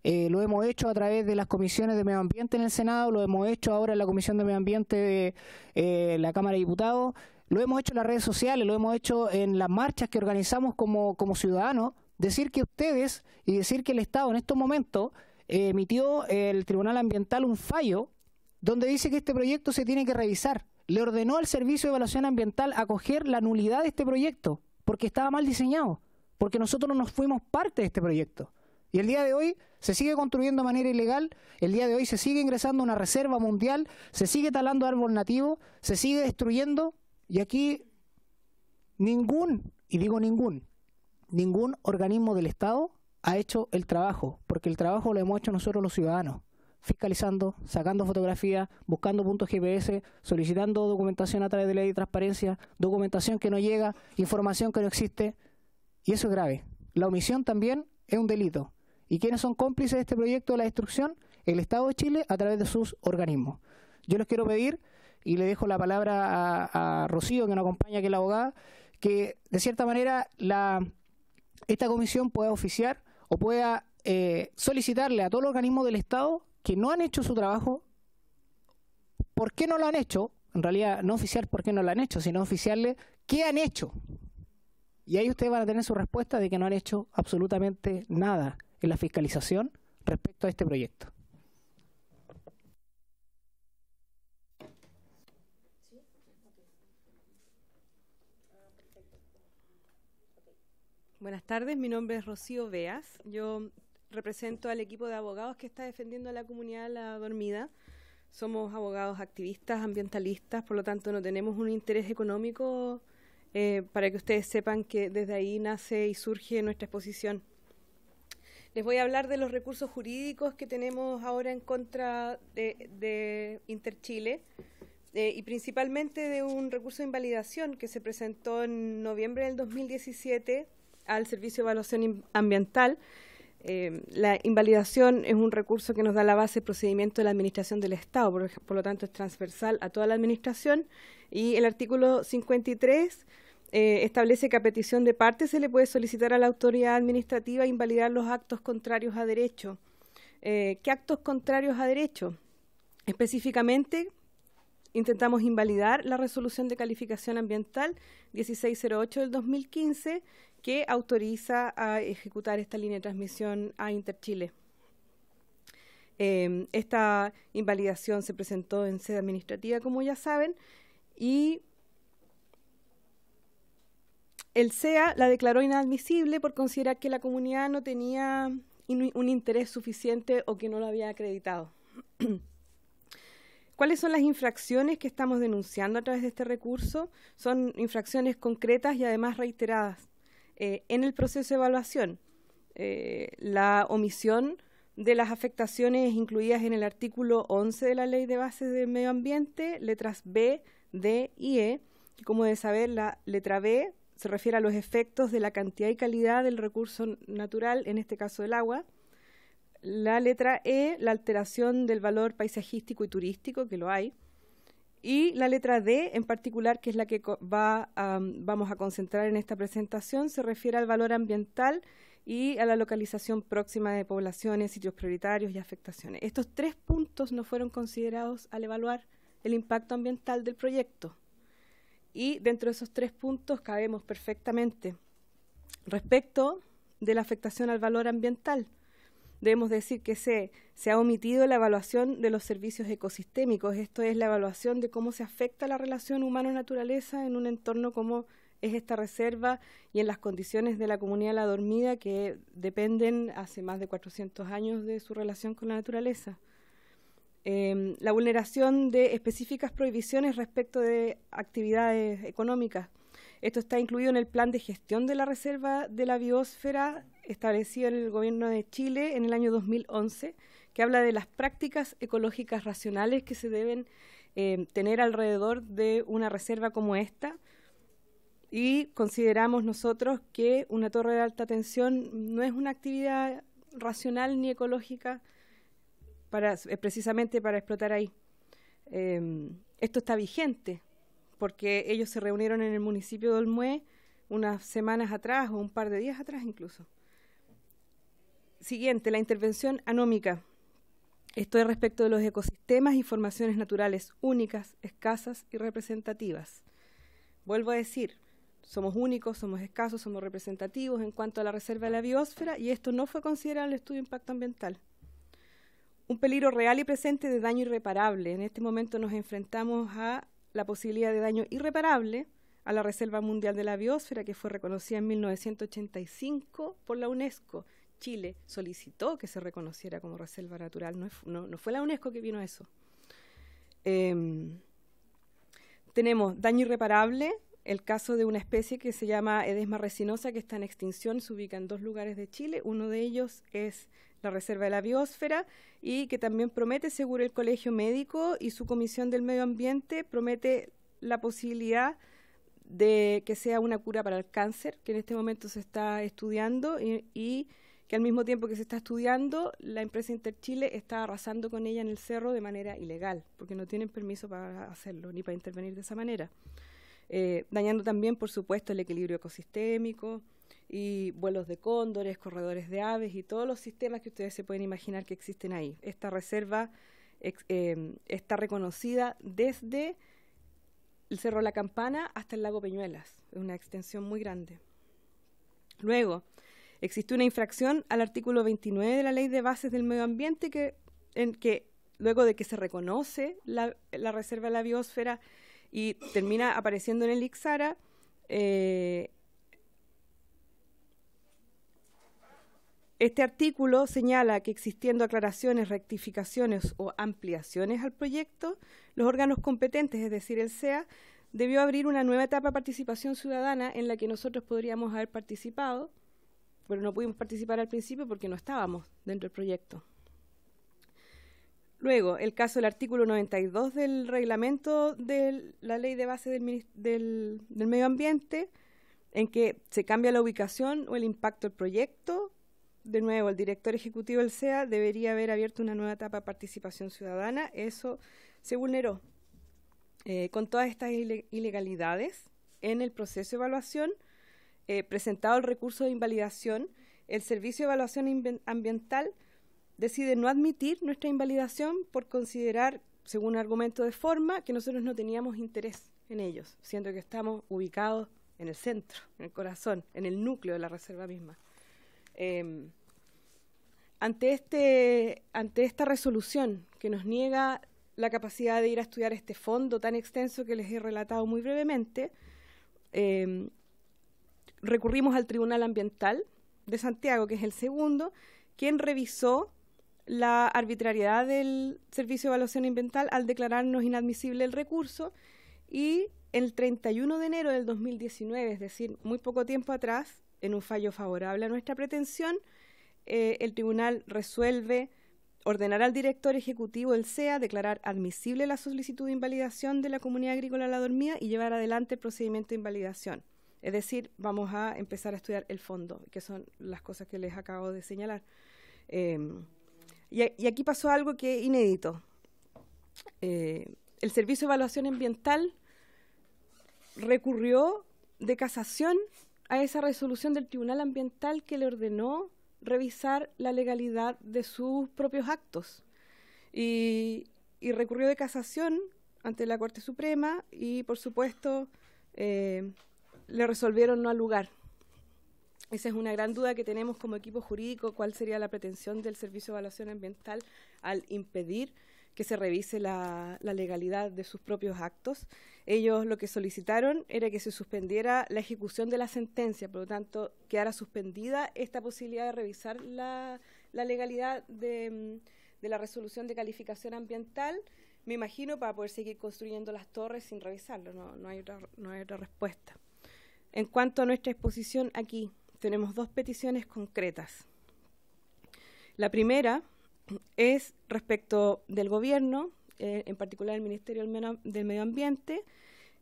Eh, lo hemos hecho a través de las comisiones de medio ambiente en el Senado, lo hemos hecho ahora en la Comisión de Medio Ambiente de eh, la Cámara de Diputados lo hemos hecho en las redes sociales, lo hemos hecho en las marchas que organizamos como, ciudadanos. Decir que ustedes y decir que el Estado en estos momentos eh, emitió el Tribunal Ambiental un fallo donde dice que este proyecto se tiene que revisar. Le ordenó al Servicio de Evaluación Ambiental acoger la nulidad de este proyecto porque estaba mal diseñado, porque nosotros no nos fuimos parte de este proyecto. Y el día de hoy se sigue construyendo de manera ilegal, el día de hoy se sigue ingresando una reserva mundial, se sigue talando árbol nativo, se sigue destruyendo y aquí ningún, y digo ningún, ningún organismo del Estado ha hecho el trabajo, porque el trabajo lo hemos hecho nosotros los ciudadanos, fiscalizando, sacando fotografías, buscando puntos GPS, solicitando documentación a través de ley de transparencia, documentación que no llega, información que no existe, y eso es grave. La omisión también es un delito. ¿Y quiénes son cómplices de este proyecto de la destrucción? El Estado de Chile a través de sus organismos. Yo les quiero pedir y le dejo la palabra a, Rocío, que nos acompaña, que es la abogada, que de cierta manera la, esta comisión pueda oficiar o pueda eh, solicitarle a todos los organismos del Estado que no han hecho su trabajo, ¿por qué no lo han hecho? En realidad, no oficiar por qué no lo han hecho, sino oficiarle qué han hecho. Y ahí ustedes van a tener su respuesta de que no han hecho absolutamente nada en la fiscalización respecto a este proyecto. Buenas tardes, mi nombre es Rocío Veas. Yo represento al equipo de abogados que está defendiendo a la comunidad La Dormida. Somos abogados activistas, ambientalistas, por lo tanto no tenemos un interés económico eh, para que ustedes sepan que desde ahí nace y surge nuestra exposición. Les voy a hablar de los recursos jurídicos que tenemos ahora en contra de, Interchile eh, y principalmente de un recurso de invalidación que se presentó en noviembre del 2017 al Servicio de Evaluación Ambiental. Eh, la invalidación es un recurso que nos da la base de procedimiento de la administración del Estado, por, lo tanto es transversal a toda la administración. Y el artículo 53 eh, establece que a petición de parte se le puede solicitar a la autoridad administrativa invalidar los actos contrarios a derecho. Eh, ¿Qué actos contrarios a derecho? Específicamente, intentamos invalidar la resolución de calificación ambiental 1608 del 2015 que autoriza a ejecutar esta línea de transmisión a Interchile. Em, esta invalidación se presentó en sede administrativa, como ya saben, y el SEA la declaró inadmisible por considerar que la comunidad no tenía un interés suficiente o que no lo había acreditado. ¿Cuáles son las infracciones que estamos denunciando a través de este recurso? Son infracciones concretas y además reiteradas. Eh, en el proceso de evaluación. Eh, la omisión de las afectaciones incluidas en el artículo 11 de la Ley de Bases del Medio Ambiente, letras B, D y E. como de saber, la letra B se refiere a los efectos de la cantidad y calidad del recurso natural, en este caso el agua. La letra E, la alteración del valor paisajístico y turístico, que lo hay. Y la letra D en particular, que es la que va, vamos a concentrar en esta presentación, se refiere al valor ambiental y a la localización próxima de poblaciones, sitios prioritarios y afectaciones. Estos tres puntos no fueron considerados al evaluar el impacto ambiental del proyecto. Y dentro de esos tres puntos cabemos perfectamente. Respecto de la afectación al valor ambiental, debemos decir que se, ha omitido la evaluación de los servicios ecosistémicos, esto es la evaluación de cómo se afecta la relación humano-naturaleza en un entorno como es esta reserva y en las condiciones de la comunidad La Dormida que dependen hace más de 400 años de su relación con la naturaleza. Em, la vulneración de específicas prohibiciones respecto de actividades económicas. Esto está incluido en el plan de gestión de la reserva de la biosfera establecido en el gobierno de Chile en el año 2011, que habla de las prácticas ecológicas racionales que se deben eh, tener alrededor de una reserva como esta. Y consideramos nosotros que una torre de alta tensión no es una actividad racional ni ecológica para, eh, precisamente para explotar ahí. Eh, esto está vigente porque ellos se reunieron en el municipio de Olmué unas semanas atrás o un par de días atrás incluso. Siguiente, la intervención anómica. Esto es respecto de los ecosistemas y formaciones naturales únicas, escasas y representativas. Vuelvo a decir, somos únicos, somos escasos, somos representativos en cuanto a la reserva de la biosfera y esto no fue considerado en el estudio de impacto ambiental. Un peligro real y presente de daño irreparable. En este momento nos enfrentamos a la posibilidad de daño irreparable a la Reserva Mundial de la Biosfera, que fue reconocida en 1985 por la UNESCO Chile solicitó que se reconociera como reserva natural, no, fue la UNESCO que vino a eso. Em, tenemos daño irreparable, el caso de una especie que se llama Edesma resinosa, que está en extinción, se ubica en dos lugares de Chile. Uno de ellos es la Reserva de la Biosfera y que también promete, seguro el Colegio Médico y su Comisión del Medio Ambiente, promete la posibilidad de que sea una cura para el cáncer, que en este momento se está estudiando y que al mismo tiempo que se está estudiando, la empresa Interchile está arrasando con ella en el cerro de manera ilegal, porque no tienen permiso para hacerlo ni para intervenir de esa manera. Eh, dañando también, por supuesto, el equilibrio ecosistémico y vuelos de cóndores, corredores de aves y todos los sistemas que ustedes se pueden imaginar que existen ahí. Esta reserva em, está reconocida desde el Cerro La Campana hasta el lago Peñuelas, es una extensión muy grande. Luego, existe una infracción al artículo 29 de la Ley de Bases del Medio Ambiente que, en que luego de que se reconoce la, reserva de la biosfera y termina apareciendo en el Ixara, eh, Este artículo señala que existiendo aclaraciones, rectificaciones o ampliaciones al proyecto, los órganos competentes, es decir, el SEA, debió abrir una nueva etapa de participación ciudadana en la que nosotros podríamos haber participado pero no pudimos participar al principio porque no estábamos dentro del proyecto. Luego, el caso del artículo 92 del reglamento de la ley de base del, medio ambiente, en que se cambia la ubicación o el impacto del proyecto. De nuevo, el director ejecutivo del SEA debería haber abierto una nueva etapa de participación ciudadana. Eso se vulneró. Eh, con todas estas ilegalidades en el proceso de evaluación, eh, presentado el recurso de invalidación, el Servicio de Evaluación Ambiental decide no admitir nuestra invalidación por considerar, según un argumento de forma, que nosotros no teníamos interés en ellos, siendo que estamos ubicados en el centro, en el corazón, en el núcleo de la reserva misma. Em, ante, este, ante esta resolución que nos niega la capacidad de ir a estudiar este fondo tan extenso que les he relatado muy brevemente, em, recurrimos al Tribunal Ambiental de Santiago, que es el segundo, quien revisó la arbitrariedad del Servicio de Evaluación Ambiental al declararnos inadmisible el recurso y el 31 de enero del 2019, es decir, muy poco tiempo atrás, en un fallo favorable a nuestra pretensión, eh, el tribunal resuelve ordenar al director ejecutivo del SEA declarar admisible la solicitud de invalidación de la comunidad agrícola La Dormida y llevar adelante el procedimiento de invalidación. Es decir, vamos a empezar a estudiar el fondo, que son las cosas que les acabo de señalar. Em, y, aquí pasó algo que es inédito. Eh, el Servicio de Evaluación Ambiental recurrió de casación a esa resolución del Tribunal Ambiental que le ordenó revisar la legalidad de sus propios actos. Y, recurrió de casación ante la Corte Suprema y, por supuesto, eh, le resolvieron no al lugar. Esa es una gran duda que tenemos como equipo jurídico, cuál sería la pretensión del Servicio de Evaluación Ambiental al impedir que se revise la, legalidad de sus propios actos. Ellos lo que solicitaron era que se suspendiera la ejecución de la sentencia, por lo tanto, quedara suspendida esta posibilidad de revisar la, legalidad de, la resolución de calificación ambiental, me imagino, para poder seguir construyendo las torres sin revisarlo, no hay otra respuesta. En cuanto a nuestra exposición aquí, tenemos dos peticiones concretas. La primera es respecto del gobierno, eh, en particular el Ministerio del Medio Ambiente,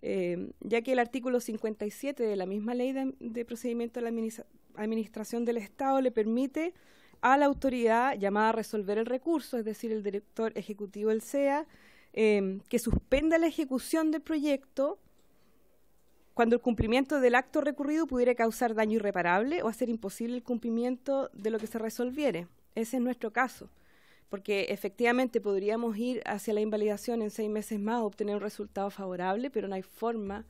eh, ya que el artículo 57 de la misma ley de, procedimiento de la administración del Estado le permite a la autoridad llamada a resolver el recurso, es decir, el director ejecutivo del SEA, eh, que suspenda la ejecución del proyecto cuando el cumplimiento del acto recurrido pudiera causar daño irreparable o hacer imposible el cumplimiento de lo que se resolviere. Ese es nuestro caso, porque efectivamente podríamos ir hacia la invalidación en seis meses más, obtener un resultado favorable, pero no hay forma,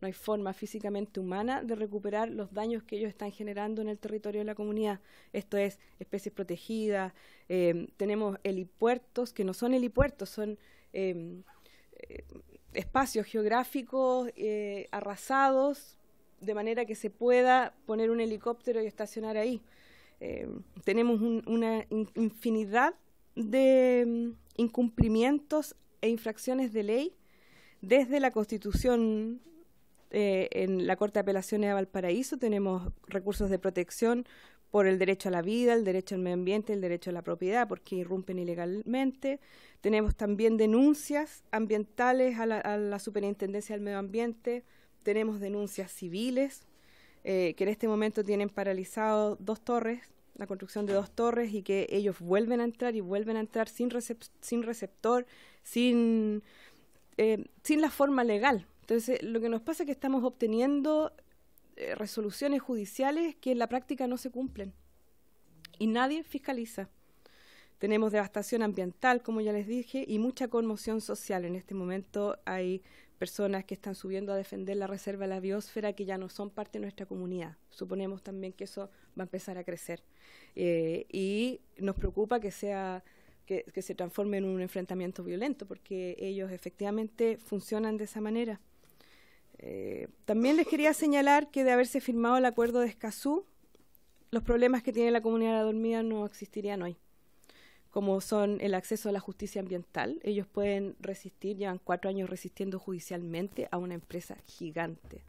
no hay forma físicamente humana de recuperar los daños que ellos están generando en el territorio de la comunidad. Esto es especies protegidas, eh, tenemos helipuertos, que no son helipuertos, son... Eh, eh, espacios geográficos eh, arrasados de manera que se pueda poner un helicóptero y estacionar ahí. Eh, tenemos una infinidad de mm, incumplimientos e infracciones de ley desde la Constitución eh, en la Corte de Apelaciones de Valparaíso tenemos recursos de protección por el derecho a la vida, el derecho al medio ambiente, el derecho a la propiedad, porque irrumpen ilegalmente. Tenemos también denuncias ambientales a la, Superintendencia del Medio Ambiente, tenemos denuncias civiles, eh, que en este momento tienen paralizado dos torres, la construcción de dos torres, y que ellos vuelven a entrar y vuelven a entrar sin, sin receptor, sin, eh, sin la forma legal. Entonces, lo que nos pasa es que estamos obteniendo eh, resoluciones judiciales que en la práctica no se cumplen y nadie fiscaliza. Tenemos devastación ambiental, como ya les dije, y mucha conmoción social. En este momento hay personas que están subiendo a defender la reserva de la biosfera que ya no son parte de nuestra comunidad. Suponemos también que eso va a empezar a crecer. Eh, y nos preocupa que sea que se transforme en un enfrentamiento violento, porque ellos efectivamente funcionan de esa manera. Eh, también les quería señalar que de haberse firmado el acuerdo de Escazú, los problemas que tiene la comunidad de la dormida no existirían hoy, como son el acceso a la justicia ambiental. Ellos pueden resistir, llevan cuatro años resistiendo judicialmente a una empresa gigante.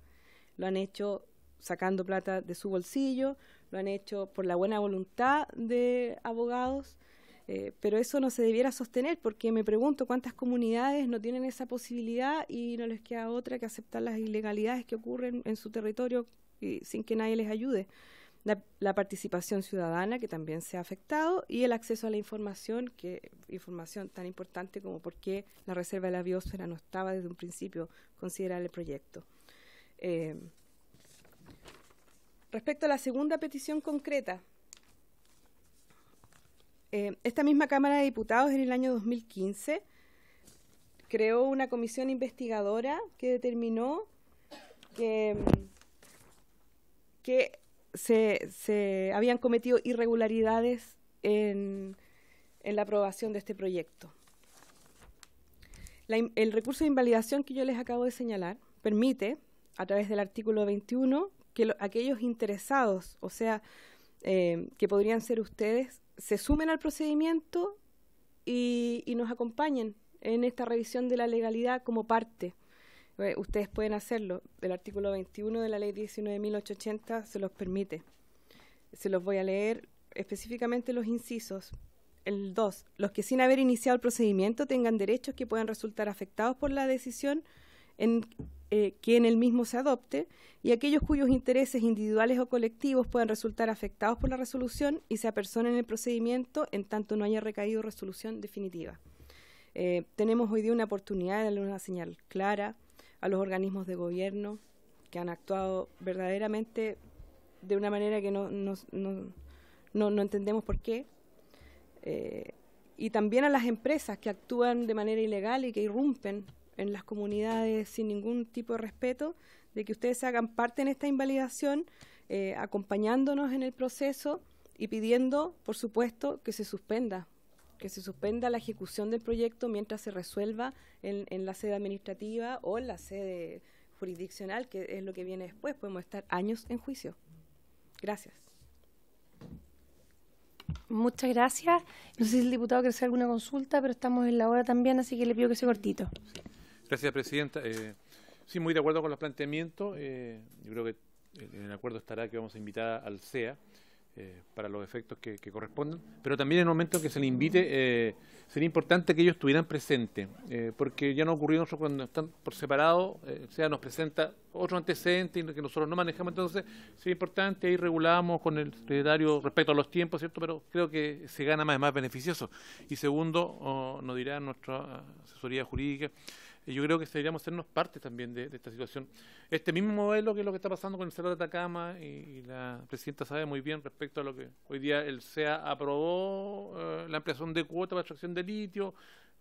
Lo han hecho sacando plata de su bolsillo, lo han hecho por la buena voluntad de abogados eh, pero eso no se debiera sostener porque me pregunto cuántas comunidades no tienen esa posibilidad y no les queda otra que aceptar las ilegalidades que ocurren en su territorio sin que nadie les ayude. La, participación ciudadana que también se ha afectado y el acceso a la información, que información tan importante como por qué la reserva de la biosfera no estaba desde un principio considerada el proyecto. Eh, respecto a la segunda petición concreta, eh, esta misma Cámara de Diputados en el año 2015 creó una comisión investigadora que determinó que, se, habían cometido irregularidades en, la aprobación de este proyecto. el recurso de invalidación que yo les acabo de señalar permite, a través del artículo 21, que aquellos interesados, o sea, eh, que podrían ser ustedes, se sumen al procedimiento y, y nos acompañen en esta revisión de la legalidad como parte. Eh, ustedes pueden hacerlo. El artículo 21 de la ley 19.880 se los permite. Se los voy a leer específicamente los incisos. El 2. Los que sin haber iniciado el procedimiento tengan derechos que puedan resultar afectados por la decisión en eh, que en el mismo se adopte y aquellos cuyos intereses individuales o colectivos puedan resultar afectados por la resolución y se apersonen en el procedimiento en tanto no haya recaído resolución definitiva. Eh, tenemos hoy día una oportunidad de darle una señal clara a los organismos de gobierno que han actuado verdaderamente de una manera que no, entendemos por qué. Eh, y también a las empresas que actúan de manera ilegal y que irrumpen en las comunidades sin ningún tipo de respeto, de que ustedes hagan parte en esta invalidación, eh, acompañándonos en el proceso y pidiendo, por supuesto, que se suspenda, que se suspenda la ejecución del proyecto mientras se resuelva en, la sede administrativa o en la sede jurisdiccional, que es lo que viene después. Podemos estar años en juicio. Gracias. Muchas gracias. No sé si el diputado quiere hacer alguna consulta, pero estamos en la hora también, así que le pido que sea cortito. Gracias, Presidenta. Eh, sí, muy de acuerdo con los planteamientos. Eh, yo creo que en el acuerdo estará que vamos a invitar al CEA eh, para los efectos que, correspondan, pero también en el momento que se le invite sería importante que ellos estuvieran presentes, porque ya no ocurrió nosotros cuando están por separado, el CEA nos presenta otro antecedente que nosotros no manejamos, entonces sería importante, ahí regulamos con el secretario respecto a los tiempos, ¿cierto? Pero creo que se gana más, más beneficioso. Y segundo, oh, nos dirá nuestra asesoría jurídica, y yo creo que deberíamos hacernos parte también de, esta situación. Este mismo modelo que es lo que está pasando con el Cerro de Atacama, y, la presidenta sabe muy bien respecto a lo que hoy día el SEA aprobó, eh, la ampliación de cuotas para extracción de litio,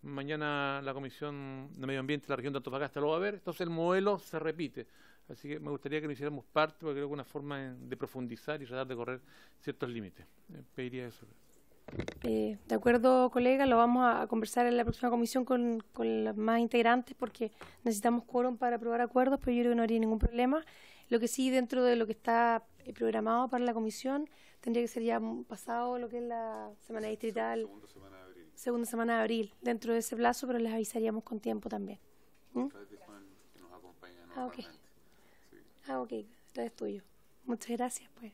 mañana la Comisión de Medio Ambiente de la región de Antofagasta lo va a ver, entonces el modelo se repite. Así que me gustaría que lo hiciéramos parte, porque creo que es una forma de profundizar y tratar de correr ciertos límites. Eh, pediría eso. Eh, de acuerdo, colega, lo vamos a, conversar en la próxima comisión con, las más integrantes porque necesitamos quórum para aprobar acuerdos, pero yo creo que no haría ningún problema. Lo que sí, dentro de lo que está eh, programado para la comisión, tendría que ser ya pasado lo que es la semana distrital. Segunda semana de abril. Segunda semana de abril, dentro de ese plazo, pero les avisaríamos con tiempo también. ¿Mm? Ah, ok. Ah, es tuyo. Muchas gracias, pues.